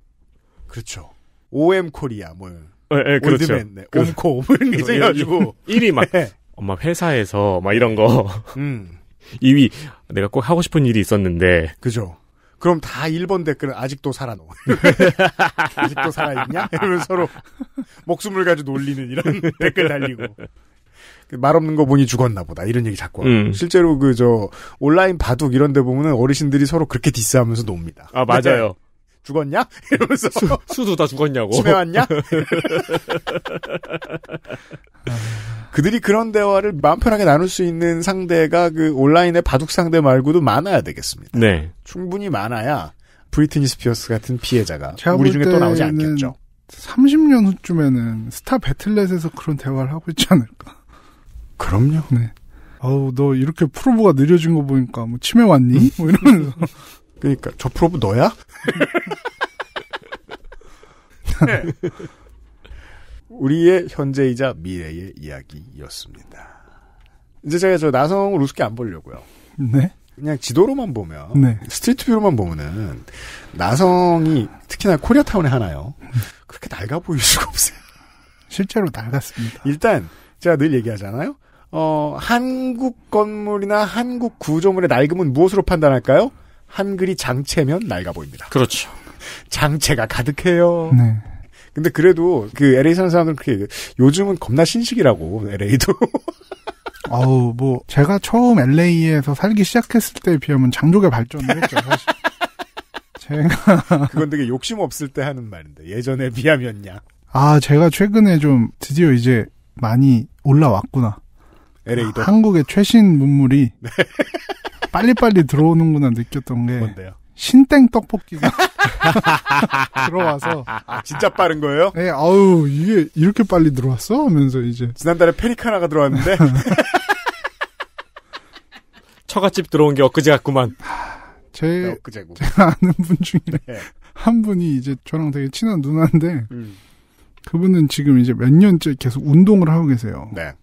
그렇죠. OM 코리아 뭐. 예, 네, 네, 그렇죠. 네. 그, 옴코 옴을 이래가지고 1위 막 엄마 회사에서 막 이런 거. 음. 2위 내가 꼭 하고 싶은 일이 있었는데. 그죠. 그럼 다 1번 댓글은 아직도 살아노. 아직도 살아있냐? 이러면서 서로 목숨을 가지고 놀리는 이런 댓글 달리고. 그 말 없는 거 보니 죽었나 보다. 이런 얘기 자꾸 음. 실제로 그, 저, 온라인 바둑 이런 데 보면은 어르신들이 서로 그렇게 디스하면서 놉니다. 아, 맞아요. 네. 죽었냐? 이러면서. 수, 수도 다 죽었냐고. 치매 왔냐? 아. 그들이 그런 대화를 마음 편하게 나눌 수 있는 상대가 그 온라인의 바둑 상대 말고도 많아야 되겠습니다. 네. 충분히 많아야 브리트니 스피어스 같은 피해자가 우리 중에 또 나오지 않겠죠. 30년 후쯤에는 스타 배틀넷에서 그런 대화를 하고 있지 않을까. 그럼요. 네. 아우 너 이렇게 프로브가 느려진 거 보니까 뭐 치매 왔니? 뭐 이러면서. 그러니까 저 프로브 너야? 네. 우리의 현재이자 미래의 이야기였습니다. 이제 제가 저 나성을 우습게 안 보려고요. 네. 그냥 지도로만 보면 네. 스트리트뷰로만 보면은 나성이 특히나 코리아타운에 하나요. 음. 그렇게 낡아 보일 수가 없어요. 실제로 낡았습니다. 일단 제가 늘 얘기하잖아요. 어, 한국 건물이나 한국 구조물의 낡음은 무엇으로 판단할까요? 한글이 장체면 낡아 보입니다. 그렇죠. 장체가 가득해요. 네. 근데 그래도 그 LA 사는 사람들은 그렇게 요즘은 겁나 신식이라고 LA도. 아우 뭐 제가 처음 LA에서 살기 시작했을 때에 비하면 장족의 발전을 했죠 사실. 제가 그건 되게 욕심 없을 때 하는 말인데 예전에 비하면야. 아 제가 최근에 좀 드디어 이제 많이 올라왔구나. LA도 아, 한국의 최신 문물이 네. 빨리빨리 들어오는구나 느꼈던 게 뭔데요? 신땡 떡볶이가. 들어와서 아, 진짜 빠른 거예요? 네, 아우 이게 이렇게 빨리 들어왔어? 하면서 이제 지난달에 페릭 하나가 들어왔는데 처갓집 들어온 게 엊그제 같구만. 제 네, 엊그제고. 제가 아는 분 중에 네. 한 분이 이제 저랑 되게 친한 누나인데 음. 그분은 지금 이제 몇 년째 계속 운동을 하고 계세요. 네.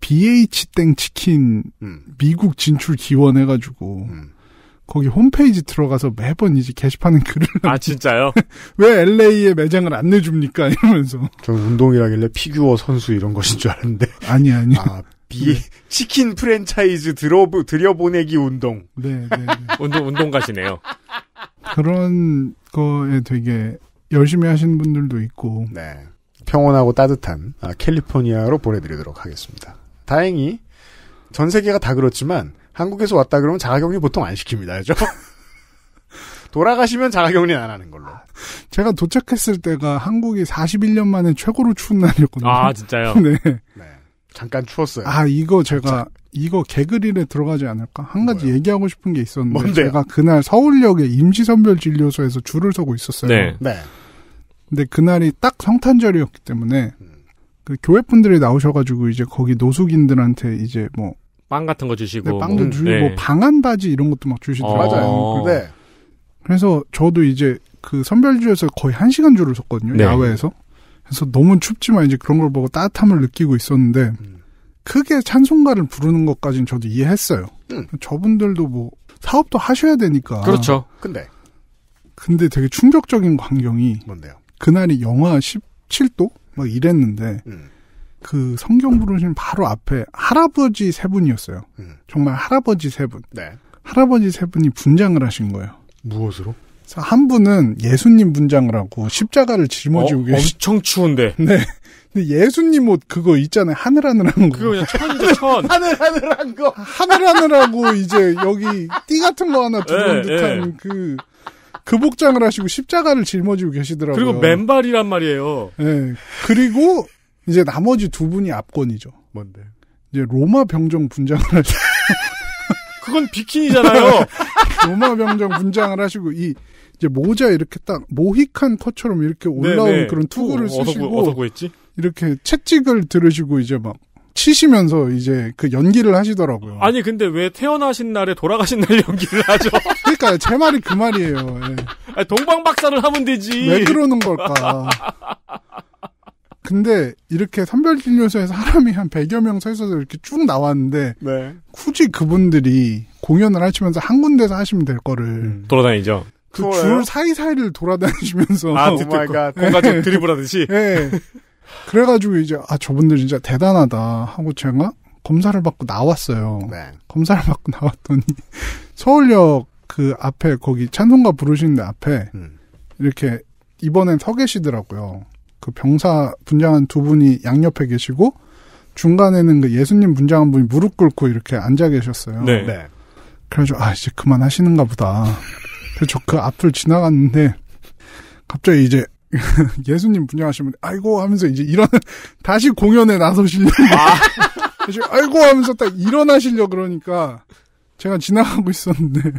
BH 땡 치킨 음. 미국 진출 기원해가지고. 음. 거기 홈페이지 들어가서 매번 이제 게시판에 글을 아 진짜요? 왜 LA에 매장을 안 내줍니까 이러면서 저 운동이라길래 피규어 선수 이런 것인 줄 알았는데 아니 아니 아, 비 네. 치킨 프랜차이즈 들어 들여보내기 운동 네, 네, 네. 운동 운동가시네요 그런 거에 되게 열심히 하시는 분들도 있고 네 평온하고 따뜻한 아, 캘리포니아로 보내드리도록 하겠습니다 다행히 전 세계가 다 그렇지만 한국에서 왔다 그러면 자가격리 보통 안 시킵니다. 그죠? 돌아가시면 자가격리 안 하는 걸로. 아, 제가 도착했을 때가 한국이 41년 만에 최고로 추운 날이었거든요. 아, 진짜요? 네. 네. 잠깐 추웠어요. 아, 이거 제가, 자, 이거 개그릴에 들어가지 않을까? 한 가지 뭐요? 얘기하고 싶은 게 있었는데. 뭔데요? 제가 그날 서울역에 임시선별진료소에서 줄을 서고 있었어요. 네. 네. 근데 그날이 딱 성탄절이었기 때문에, 음. 그 교회 분들이 나오셔가지고 이제 거기 노숙인들한테 이제 뭐빵 같은 거 주시고 네, 빵도 뭐. 주시고 네. 뭐 방한 바지 이런 것도 막 주시더라고요. 맞아요. 어. 그래서 저도 이제 그 선별주에서 거의 한 시간 줄을 섰거든요. 네. 야외에서. 그래서 너무 춥지만 이제 그런 걸 보고 따뜻함을 느끼고 있었는데 크게 찬송가를 부르는 것까지는 저도 이해했어요. 음. 저분들도 뭐 사업도 하셔야 되니까. 그렇죠. 근데 근데 되게 충격적인 광경이 뭔데요? 그날이 영하 17도 막 이랬는데 음. 그 성경 부르신 바로 앞에 할아버지 세 분이었어요. 음. 정말 할아버지 세 분. 네. 할아버지 세 분이 분장을 하신 거예요. 무엇으로? 한 분은 예수님 분장을 하고 십자가를 짊어지고 어? 계시. 엄청 추운데. 네. 근데 예수님 옷 그거 있잖아요. 하늘하늘한 거. 그거 그냥 천이죠, 천. 하늘하늘한 거. 하늘하늘하고 이제 여기 띠 같은 거 하나 두른 네, 듯한 네. 그. 그 복장을 하시고 십자가를 짊어지고 계시더라고요. 그리고 맨발이란 말이에요. 네. 그리고 이제 나머지 두 분이 압권이죠. 뭔데? 이제 로마 병정 분장을 하시 고 그건 비키니잖아요. 로마 병정 분장을 하시고 이 이제 모자 이렇게 딱 모히칸 컷처럼 이렇게 네, 올라온 네네. 그런 투구를 오, 쓰시고 어서 구했지? 이렇게 채찍을 들으시고 이제 막 치시면서 이제 그 연기를 하시더라고요. 아니 근데 왜 태어나신 날에 돌아가신 날 연기를 하죠? 그러니까 제 말이 그 말이에요. 예. 아니, 동방박사를 하면 되지. 왜 그러는 걸까? 근데 이렇게 선별진료소에 서 사람이 한 100여 명 서 있어서 이렇게 쭉 나왔는데 네. 굳이 그분들이 공연을 하시면서 한 군데서 하시면 될 거를 음. 돌아다니죠. 그 줄 사이사이를 돌아다니시면서 아, 오마이갓. 뭔가 네. 좀 드리블하듯이. 네. 그래가지고 이제 아 저분들 진짜 대단하다 하고 제가 검사를 받고 나왔어요. 네. 검사를 받고 나왔더니 서울역 그 앞에 거기 찬송가 부르시는데 앞에 음. 이렇게 이번엔 서 계시더라고요. 그 병사 분장한 두 분이 양옆에 계시고 중간에는 그 예수님 분장한 분이 무릎 꿇고 이렇게 앉아 계셨어요. 네. 네. 그래서 아 이제 그만 하시는가 보다. 그래서 그 앞을 지나갔는데 갑자기 이제 예수님 분장하시면 아이고 하면서 이제 이런 다시 공연에 나서시려고 아. 아이고 하면서 딱 일어나시려 그러니까 제가 지나가고 있었는데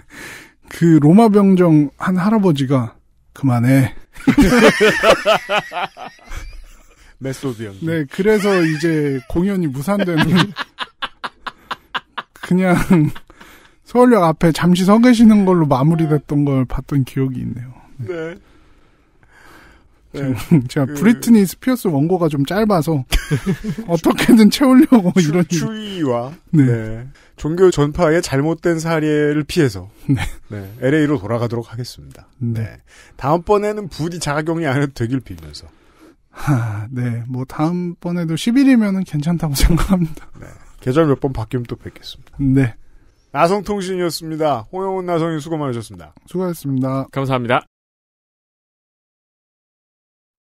그 로마 병정 한 할아버지가 그만해 메소드 연주. 네, 그래서 이제 공연이 무산되는 그냥 서울역 앞에 잠시 서 계시는 걸로 마무리됐던 걸 봤던 기억이 있네요. 네. 네. 네. 제가 그... 브리트니 스피어스 원고가 좀 짧아서 어떻게든 채우려고 추, 이런 추위와 네. 네. 종교 전파의 잘못된 사례를 피해서 네. LA로 네. 돌아가도록 하겠습니다. 네. 네. 다음번에는 부디 자가격리 안 해도 되길 빌면서. 하, 네. 뭐 다음번에도 1 0일이면 괜찮다고 생각합니다. 네. 계절 몇 번 바뀌면 또 뵙겠습니다. 네. 나성통신이었습니다. 홍영훈 나성이 수고 많으셨습니다. 수고하셨습니다. 감사합니다.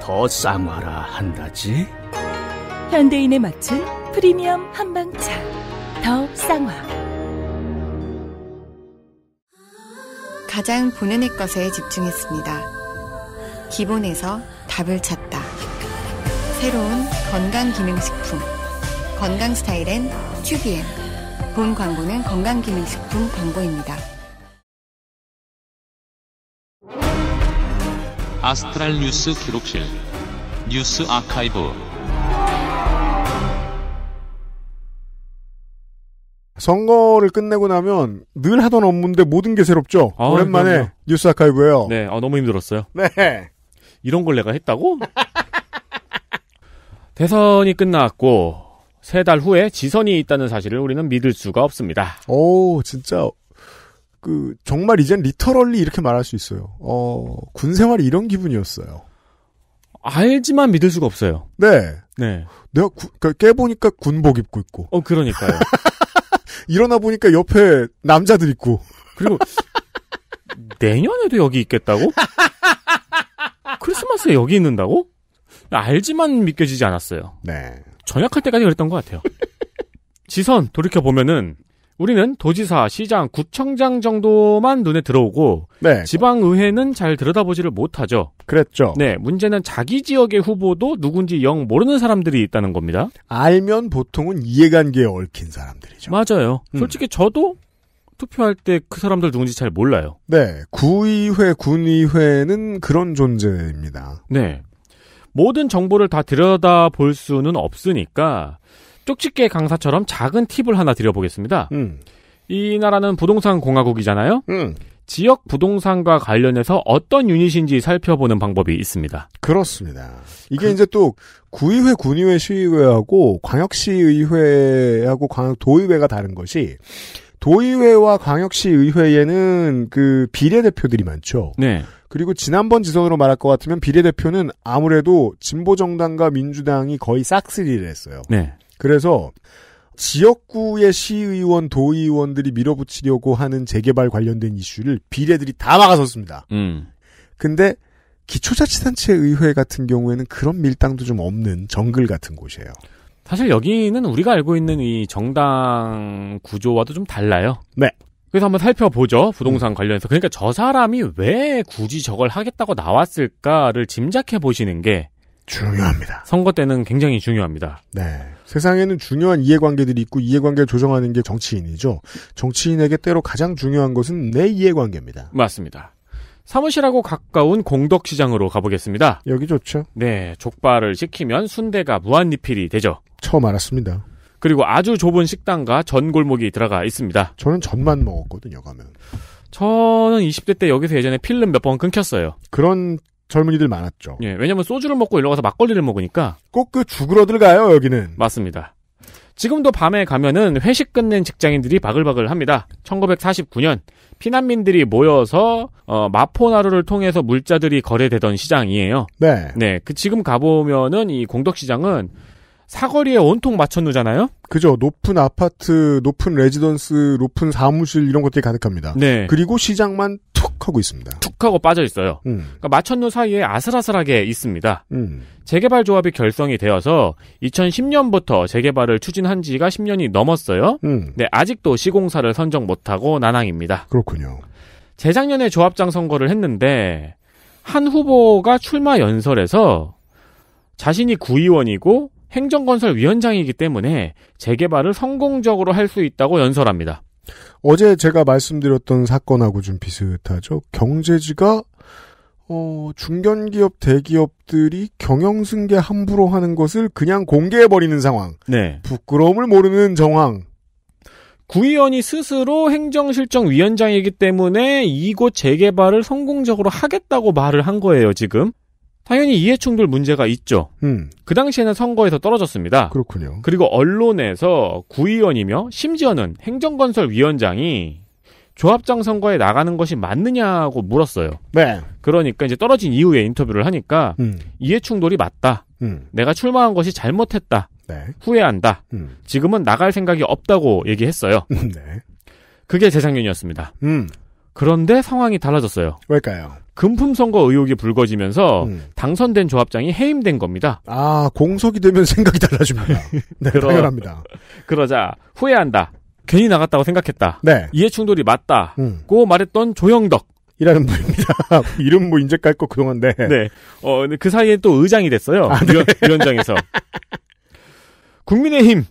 더 쌍화라 한다지? 현대인에 맞춘 프리미엄 한방차 더 쌍화 가장 본연의 것에 집중했습니다. 기본에서 답을 찾다. 새로운 건강기능식품 건강스타일엔 튜비엔 본 광고는 건강기능식품 광고입니다. 아스트랄 뉴스 기록실 뉴스 아카이브 선거를 끝내고 나면 늘 하던 업무인데 모든 게 새롭죠. 아, 오랜만에 그럼요. 뉴스 아카이브예요. 네, 아, 너무 힘들었어요. 네. 이런 걸 내가 했다고? 대선이 끝났고 세 달 후에 지선이 있다는 사실을 우리는 믿을 수가 없습니다. 오, 진짜 그 정말 이젠 리터럴리 이렇게 말할 수 있어요. 어, 군 생활이 이런 기분이었어요. 알지만 믿을 수가 없어요. 네. 네. 내가 구, 그러니까 깨보니까 군복 입고 있고. 어, 그러니까요. 일어나 보니까 옆에 남자들 있고. 그리고 내년에도 여기 있겠다고? 크리스마스에 여기 있는다고? 알지만 믿겨지지 않았어요. 네. 전역할 때까지 그랬던 것 같아요. 지선 돌이켜 보면은 우리는 도지사, 시장, 구청장 정도만 눈에 들어오고 네. 지방의회는 잘 들여다보지를 못하죠. 그랬죠. 네, 문제는 자기 지역의 후보도 누군지 영 모르는 사람들이 있다는 겁니다. 알면 보통은 이해관계에 얽힌 사람들이죠. 맞아요. 음. 솔직히 저도 투표할 때 그 사람들 누군지 잘 몰라요. 네, 구의회, 군의회는 그런 존재입니다. 네, 모든 정보를 다 들여다 볼 수는 없으니까 쪽집게 강사처럼 작은 팁을 하나 드려보겠습니다. 음. 이 나라는 부동산 공화국이잖아요. 음. 지역 부동산과 관련해서 어떤 유닛인지 살펴보는 방법이 있습니다. 그렇습니다. 이게 그... 이제 또 구의회, 군의회, 시의회하고 광역시의회하고 광역도의회가 다른 것이 도의회와 광역시의회에는 그 비례대표들이 많죠. 네. 그리고 지난번 지선으로 말할 것 같으면 비례대표는 아무래도 진보정당과 민주당이 거의 싹쓸이를 했어요. 네. 그래서 지역구의 시의원, 도의원들이 밀어붙이려고 하는 재개발 관련된 이슈를 비례들이 다 막아섰습니다. 음. 근데 기초자치단체 의회 같은 경우에는 그런 밀당도 좀 없는 정글 같은 곳이에요. 사실 여기는 우리가 알고 있는 이 정당 구조와도 좀 달라요. 네. 그래서 한번 살펴보죠. 음. 부동산 음. 관련해서. 그러니까 저 사람이 왜 굳이 저걸 하겠다고 나왔을까를 짐작해 보시는 게 중요합니다. 선거 때는 굉장히 중요합니다. 네. 세상에는 중요한 이해관계들이 있고 이해관계를 조정하는 게 정치인이죠. 정치인에게 때로 가장 중요한 것은 내 이해관계입니다. 맞습니다. 사무실하고 가까운 공덕시장으로 가보겠습니다. 여기 좋죠. 네, 족발을 시키면 순대가 무한 리필이 되죠. 처음 알았습니다. 그리고 아주 좁은 식당과 전골목이 들어가 있습니다. 저는 전만 먹었거든요, 가면. 저는 20대 때 여기서 예전에 필름 몇 번 끊겼어요. 그런 젊은이들 많았죠. 예, 왜냐면 소주를 먹고 일로 가서 막걸리를 먹으니까 꼭 그 죽으러들 가요 여기는. 맞습니다. 지금도 밤에 가면은 회식 끝낸 직장인들이 바글바글 합니다. 1949년 피난민들이 모여서 어, 마포나루를 통해서 물자들이 거래되던 시장이에요. 네. 네, 그 지금 가보면은 이 공덕시장은 사거리에 온통 맞춰놓잖아요 그죠. 높은 아파트, 높은 레지던스, 높은 사무실 이런 것들이 가득합니다. 네. 그리고 시장만 툭 하고 있습니다. 툭 하고 빠져 있어요. 음. 그러니까 마천루 사이에 아슬아슬하게 있습니다. 음. 재개발 조합이 결성이 되어서 2010년부터 재개발을 추진한 지가 10년이 넘었어요. 음. 네, 아직도 시공사를 선정 못하고 난항입니다. 그렇군요. 재작년에 조합장 선거를 했는데 한 후보가 출마 연설에서 자신이 구의원이고 행정건설위원장이기 때문에 재개발을 성공적으로 할 수 있다고 연설합니다. 어제 제가 말씀드렸던 사건하고 좀 비슷하죠. 경제지가 어, 중견기업 대기업들이 경영 승계 함부로 하는 것을 그냥 공개해 버리는 상황. 네. 부끄러움을 모르는 정황. 구의원이 스스로 행정실정위원장이기 때문에 이곳 재개발을 성공적으로 하겠다고 말을 한 거예요, 지금. 당연히 이해충돌 문제가 있죠. 음. 그 당시에는 선거에서 떨어졌습니다. 그렇군요. 그리고 언론에서 구의원이며 심지어는 행정건설위원장이 조합장 선거에 나가는 것이 맞느냐고 물었어요. 네. 그러니까 이제 떨어진 이후에 인터뷰를 하니까 음. 이해충돌이 맞다. 음. 내가 출마한 것이 잘못했다. 네. 후회한다. 음. 지금은 나갈 생각이 없다고 얘기했어요. 음, 네. 그게 재작년이었습니다. 음. 그런데 상황이 달라졌어요. 왜까요 금품 선거 의혹이 불거지면서 음. 당선된 조합장이 해임된 겁니다. 아 공석이 되면 생각이 달라집니다. 네, 그러, 당연합니다. 그러자 후회한다. 괜히 나갔다고 생각했다. 네. 이해 충돌이 맞다고 음. 말했던 조영덕. 이라는 분입니다. 이름 뭐 인제 깔고 그동안 네. 네. 어, 그 사이에 또 의장이 됐어요. 아, 네. 위원, 장에서 국민의힘.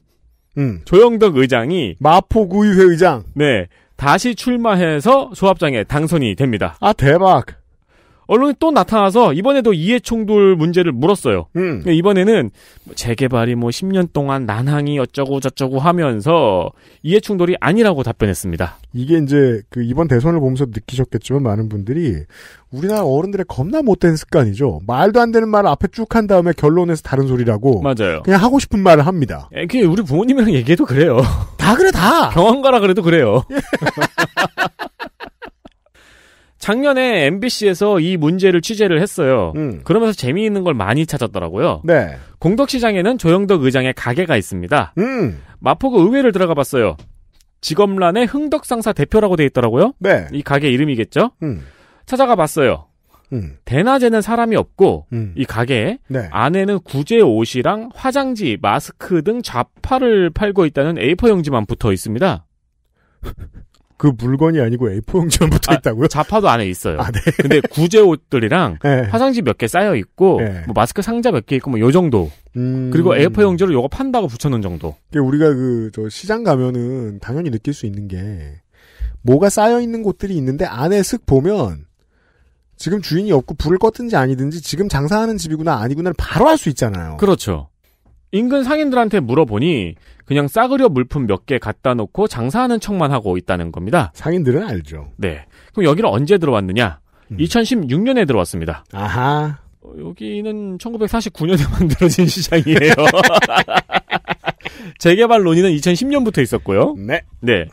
음. 조영덕 의장이. 마포구의회 의장. 네. 다시 출마해서 소합장에 당선이 됩니다. 아, 대박. 언론이 또 나타나서 이번에도 이해충돌 문제를 물었어요. 음. 네, 이번에는 뭐 재개발이 뭐 10년 동안 난항이 어쩌고 저쩌고 하면서 이해충돌이 아니라고 답변했습니다. 이게 이제 그 이번 대선을 보면서 느끼셨겠지만 많은 분들이 우리나라 어른들의 겁나 못된 습관이죠. 말도 안 되는 말을 앞에 쭉 한 다음에 결론에서 다른 소리라고. 맞아요. 그냥 하고 싶은 말을 합니다. 그 우리 부모님이랑 얘기해도 그래요. 다 그래 다. 병원 가라 그래도 그래요. 예. 작년에 MBC에서 이 문제를 취재를 했어요. 음. 그러면서 재미있는 걸 많이 찾았더라고요. 네. 공덕시장에는 조영덕 의장의 가게가 있습니다. 음. 마포구 의회를 들어가 봤어요. 직업란에 흥덕상사 대표라고 돼 있더라고요. 네. 이 가게 이름이겠죠? 음. 찾아가 봤어요. 음. 대낮에는 사람이 없고 음. 이 가게에 네. 안에는 구제 옷이랑 화장지, 마스크 등좌파를 팔고 있다는 A4 용지만 붙어 있습니다. 그 물건이 아니고 A4용지만 붙어 아, 있다고요? 아, 자파도 안에 있어요. 아, 네. 근데 구제 옷들이랑 네. 예. 화장지 몇 개 쌓여 있고 네. 뭐 마스크 상자 몇 개 있고 뭐 요 정도. 음... 그리고 A4 용지로 요거 판다고 붙여놓은 정도. 우리가 그저 시장 가면은 당연히 느낄 수 있는 게 뭐가 쌓여 있는 곳들이 있는데 안에 슥 보면 지금 주인이 없고 불을 껐든지 아니든지 지금 장사하는 집이구나 아니구나를 바로 알 수 있잖아요. 그렇죠. 인근 상인들한테 물어보니 그냥 싸그려 물품 몇 개 갖다 놓고 장사하는 척만 하고 있다는 겁니다. 상인들은 알죠. 네. 그럼 여기를 언제 들어왔느냐? 음. 2016년에 들어왔습니다. 아하. 어, 여기는 1949년에 만들어진 시장이에요. 재개발 논의는 2010년부터 있었고요. 네. 네.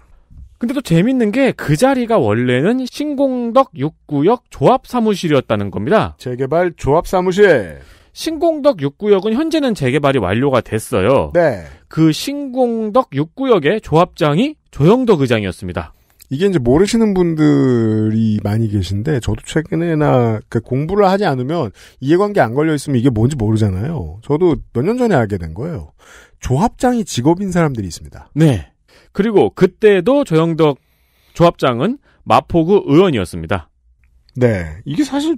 근데 또 재밌는 게 그 자리가 원래는 신공덕 6구역 조합사무실이었다는 겁니다. 재개발 조합사무실. 신공덕 6구역은 현재는 재개발이 완료가 됐어요. 네. 그 신공덕 6구역의 조합장이 조영덕 의장이었습니다. 이게 이제 모르시는 분들이 많이 계신데 저도 최근에나 그 공부를 하지 않으면 이해관계 안 걸려 있으면 이게 뭔지 모르잖아요. 저도 몇 년 전에 알게 된 거예요. 조합장이 직업인 사람들이 있습니다. 네. 그리고 그때도 조영덕 조합장은 마포구 의원이었습니다. 네. 이게 사실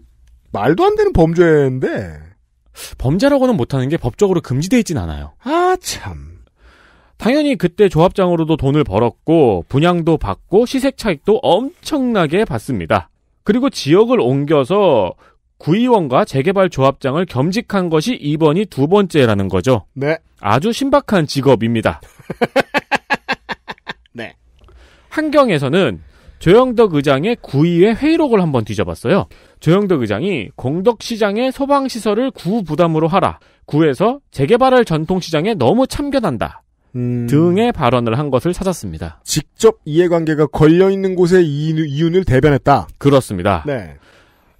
말도 안 되는 범죄인데 범죄라고는 못하는 게 법적으로 금지돼 있진 않아요. 아 참. 당연히 그때 조합장으로도 돈을 벌었고 분양도 받고 시색 차익도 엄청나게 받습니다. 그리고 지역을 옮겨서 구의원과 재개발 조합장을 겸직한 것이 이번이 두 번째라는 거죠. 네. 아주 신박한 직업입니다. 네. 한경에서는 조영덕 의장의 구의회 회의록을 한번 뒤져봤어요. 조영덕 의장이 공덕시장의 소방시설을 구 부담으로 하라. 구에서 재개발할 전통시장에 너무 참견한다. 음... 등의 발언을 한 것을 찾았습니다. 직접 이해관계가 걸려있는 곳의 이윤을 대변했다. 그렇습니다. 네.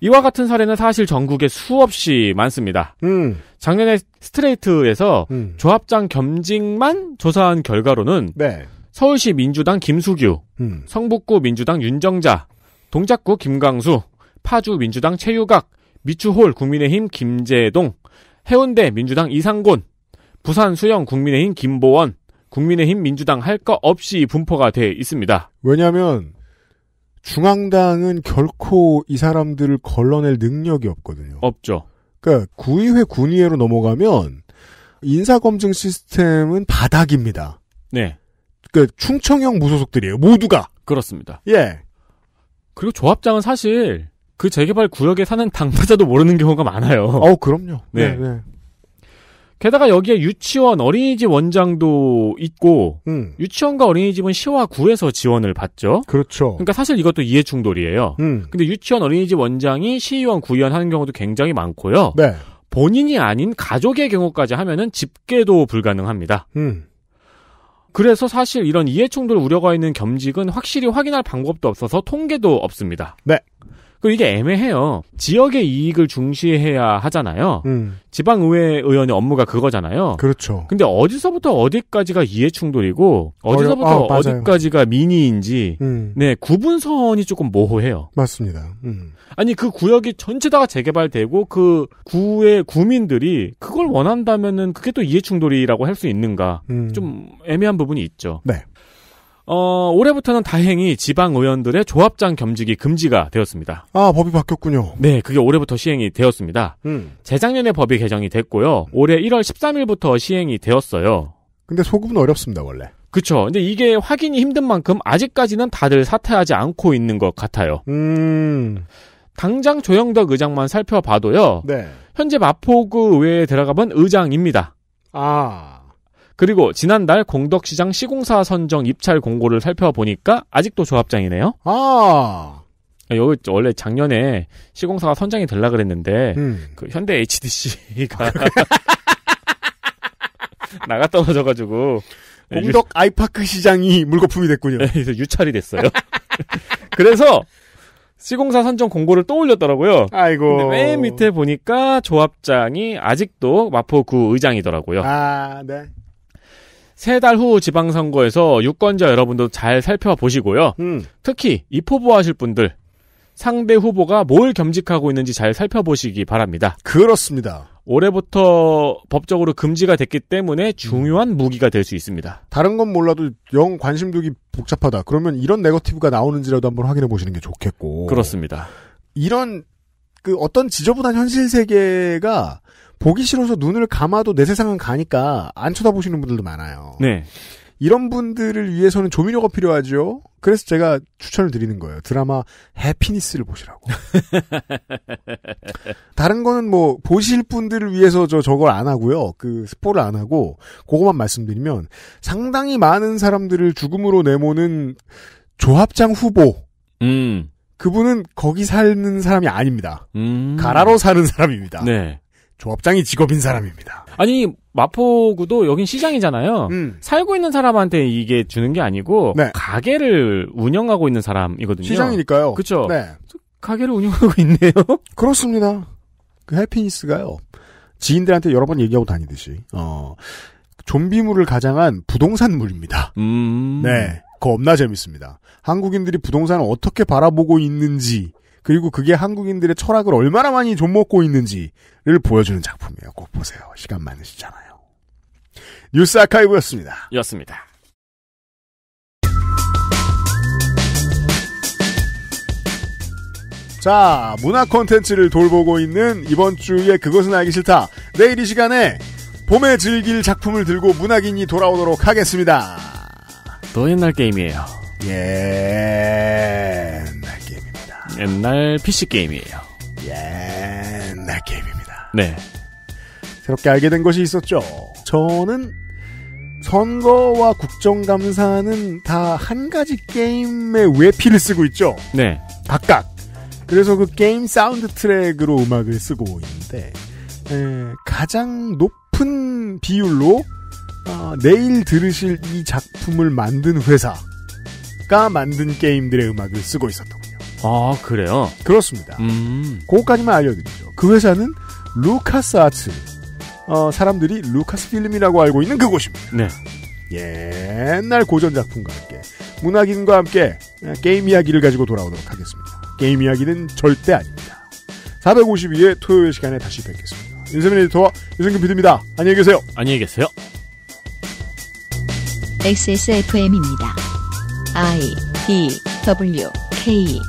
이와 같은 사례는 사실 전국에 수없이 많습니다. 음. 작년에 스트레이트에서 음. 조합장 겸직만 조사한 결과로는 네. 서울시 민주당 김수규, 음. 성북구 민주당 윤정자, 동작구 김강수, 파주 민주당 최유각, 미추홀 국민의힘 김재동, 해운대 민주당 이상곤, 부산 수영 국민의힘 김보원, 국민의힘 민주당 할 거 없이 분포가 돼 있습니다. 왜냐하면 중앙당은 결코 이 사람들을 걸러낼 능력이 없거든요. 없죠. 그러니까 구의회 군의회로 넘어가면 인사검증 시스템은 바닥입니다. 네. 그니까 충청형 무소속들이에요. 모두가. 그렇습니다. 예. 그리고 조합장은 사실 그 재개발 구역에 사는 당사자도 모르는 경우가 많아요. 어, 그럼요. 네. 네, 네. 게다가 여기에 유치원, 어린이집 원장도 있고 음. 유치원과 어린이집은 시와 구에서 지원을 받죠. 그렇죠. 그러니까 사실 이것도 이해 충돌이에요. 음. 근데 유치원, 어린이집 원장이 시의원, 구의원 하는 경우도 굉장히 많고요. 네. 본인이 아닌 가족의 경우까지 하면은 집계도 불가능합니다. 음. 그래서 사실 이런 이해 충돌 우려가 있는 겸직은 확실히 확인할 방법도 없어서 통계도 없습니다. 네. 그 이게 애매해요. 지역의 이익을 중시해야 하잖아요. 음. 지방의회 의원의 업무가 그거잖아요. 그렇죠. 근데 어디서부터 어디까지가 이해 충돌이고 어디서부터 어려... 아, 어디까지가 민의인지 음. 네 구분 선이 조금 모호해요. 맞습니다. 음. 아니 그 구역이 전체 다가 재개발되고 그 구의 구민들이 그걸 원한다면은 그게 또 이해 충돌이라고 할 수 있는가 음. 좀 애매한 부분이 있죠. 네. 어, 올해부터는 다행히 지방 의원들의 조합장 겸직이 금지가 되었습니다. 아, 법이 바뀌었군요. 네, 그게 올해부터 시행이 되었습니다. 음. 재작년에 법이 개정이 됐고요. 올해 1월 13일부터 시행이 되었어요. 근데 소급은 어렵습니다, 원래. 그쵸. 근데 이게 확인이 힘든 만큼 아직까지는 다들 사퇴하지 않고 있는 것 같아요. 음. 당장 조영덕 의장만 살펴봐도요. 네. 현재 마포구 의회에 들어가본 의장입니다. 아. 그리고 지난달 공덕시장 시공사 선정 입찰 공고를 살펴보니까 아직도 조합장이네요. 아. 아 여기 원래 작년에 시공사가 선정이 되려 그랬는데 음. 그 현대 HDC가 나가 떨어져가지고 공덕 네, 아이파크 시장이 물거품이 됐군요. 그래서 네, 유찰이 됐어요. 그래서 시공사 선정 공고를 또 올렸더라고요. 아이고. 근데 맨 밑에 보니까 조합장이 아직도 마포구 의장이더라고요. 아, 네. 세달후 지방선거에서 유권자 여러분도 잘 살펴보시고요. 음. 특히 입후보하실 분들 상대 후보가 뭘 겸직하고 있는지 잘 살펴보시기 바랍니다. 그렇습니다. 올해부터 법적으로 금지가 됐기 때문에 중요한 음. 무기가 될 수 있습니다. 다른 건 몰라도 영 관심독이 복잡하다. 그러면 이런 네거티브가 나오는지라도 한번 확인해 보시는 게 좋겠고. 그렇습니다. 이런 그 어떤 지저분한 현실 세계가 보기 싫어서 눈을 감아도 내 세상은 가니까 안 쳐다보시는 분들도 많아요. 네. 이런 분들을 위해서는 조미료가 필요하죠. 그래서 제가 추천을 드리는 거예요. 드라마 해피니스를 보시라고. 다른 거는 뭐 보실 분들을 위해서 저 저걸 안 하고요. 그 스포를 안 하고 그것만 말씀드리면 상당히 많은 사람들을 죽음으로 내모는 조합장 후보. 음. 그분은 거기 사는 사람이 아닙니다. 음. 가라로 사는 사람입니다. 네. 조합장이 직업인 사람입니다. 아니 마포구도 여긴 시장이잖아요. 음. 살고 있는 사람한테 이게 주는 게 아니고 네. 가게를 운영하고 있는 사람이거든요. 시장이니까요. 그렇죠. 네. 가게를 운영하고 있네요. 그렇습니다. 그 해피니스가요. 지인들한테 여러 번 얘기하고 다니듯이 어 좀비물을 가장한 부동산물입니다. 음. 네. 겁나 재밌습니다. 한국인들이 부동산을 어떻게 바라보고 있는지 그리고 그게 한국인들의 철학을 얼마나 많이 좀먹고 있는지를 보여주는 작품이에요. 꼭 보세요. 시간 많으시잖아요. 뉴스 아카이브였습니다. 였습니다. 자, 문화 콘텐츠를 돌보고 있는 이번 주에 그것은 알기 싫다. 내일 이 시간에 봄에 즐길 작품을 들고 문학인이 돌아오도록 하겠습니다. 더 옛날 게임이에요. 예. 옛날 PC 게임이에요. 옛날 게임입니다. 네. 새롭게 알게 된 것이 있었죠. 저는 선거와 국정감사는 다 한 가지 게임의 외피를 쓰고 있죠. 네. 각각. 그래서 그 게임 사운드 트랙으로 음악을 쓰고 있는데, 에, 가장 높은 비율로 어, 내일 들으실 이 작품을 만든 회사가 만든 게임들의 음악을 쓰고 있었던 아, 그래요? 그렇습니다. 음. 그것까지만 알려드리죠. 그 회사는 루카스 아츠. 어, 사람들이 루카스 필름이라고 알고 있는 그곳입니다. 네. 옛날 고전 작품과 함께 문학인과 함께 예, 게임 이야기를 가지고 돌아오도록 하겠습니다. 게임 이야기는 절대 아닙니다. 452회 토요일 시간에 다시 뵙겠습니다. 인세민 에디터와 유승균 PD입니다. 안녕히 계세요. 안녕히 계세요. XSFM입니다. I D W K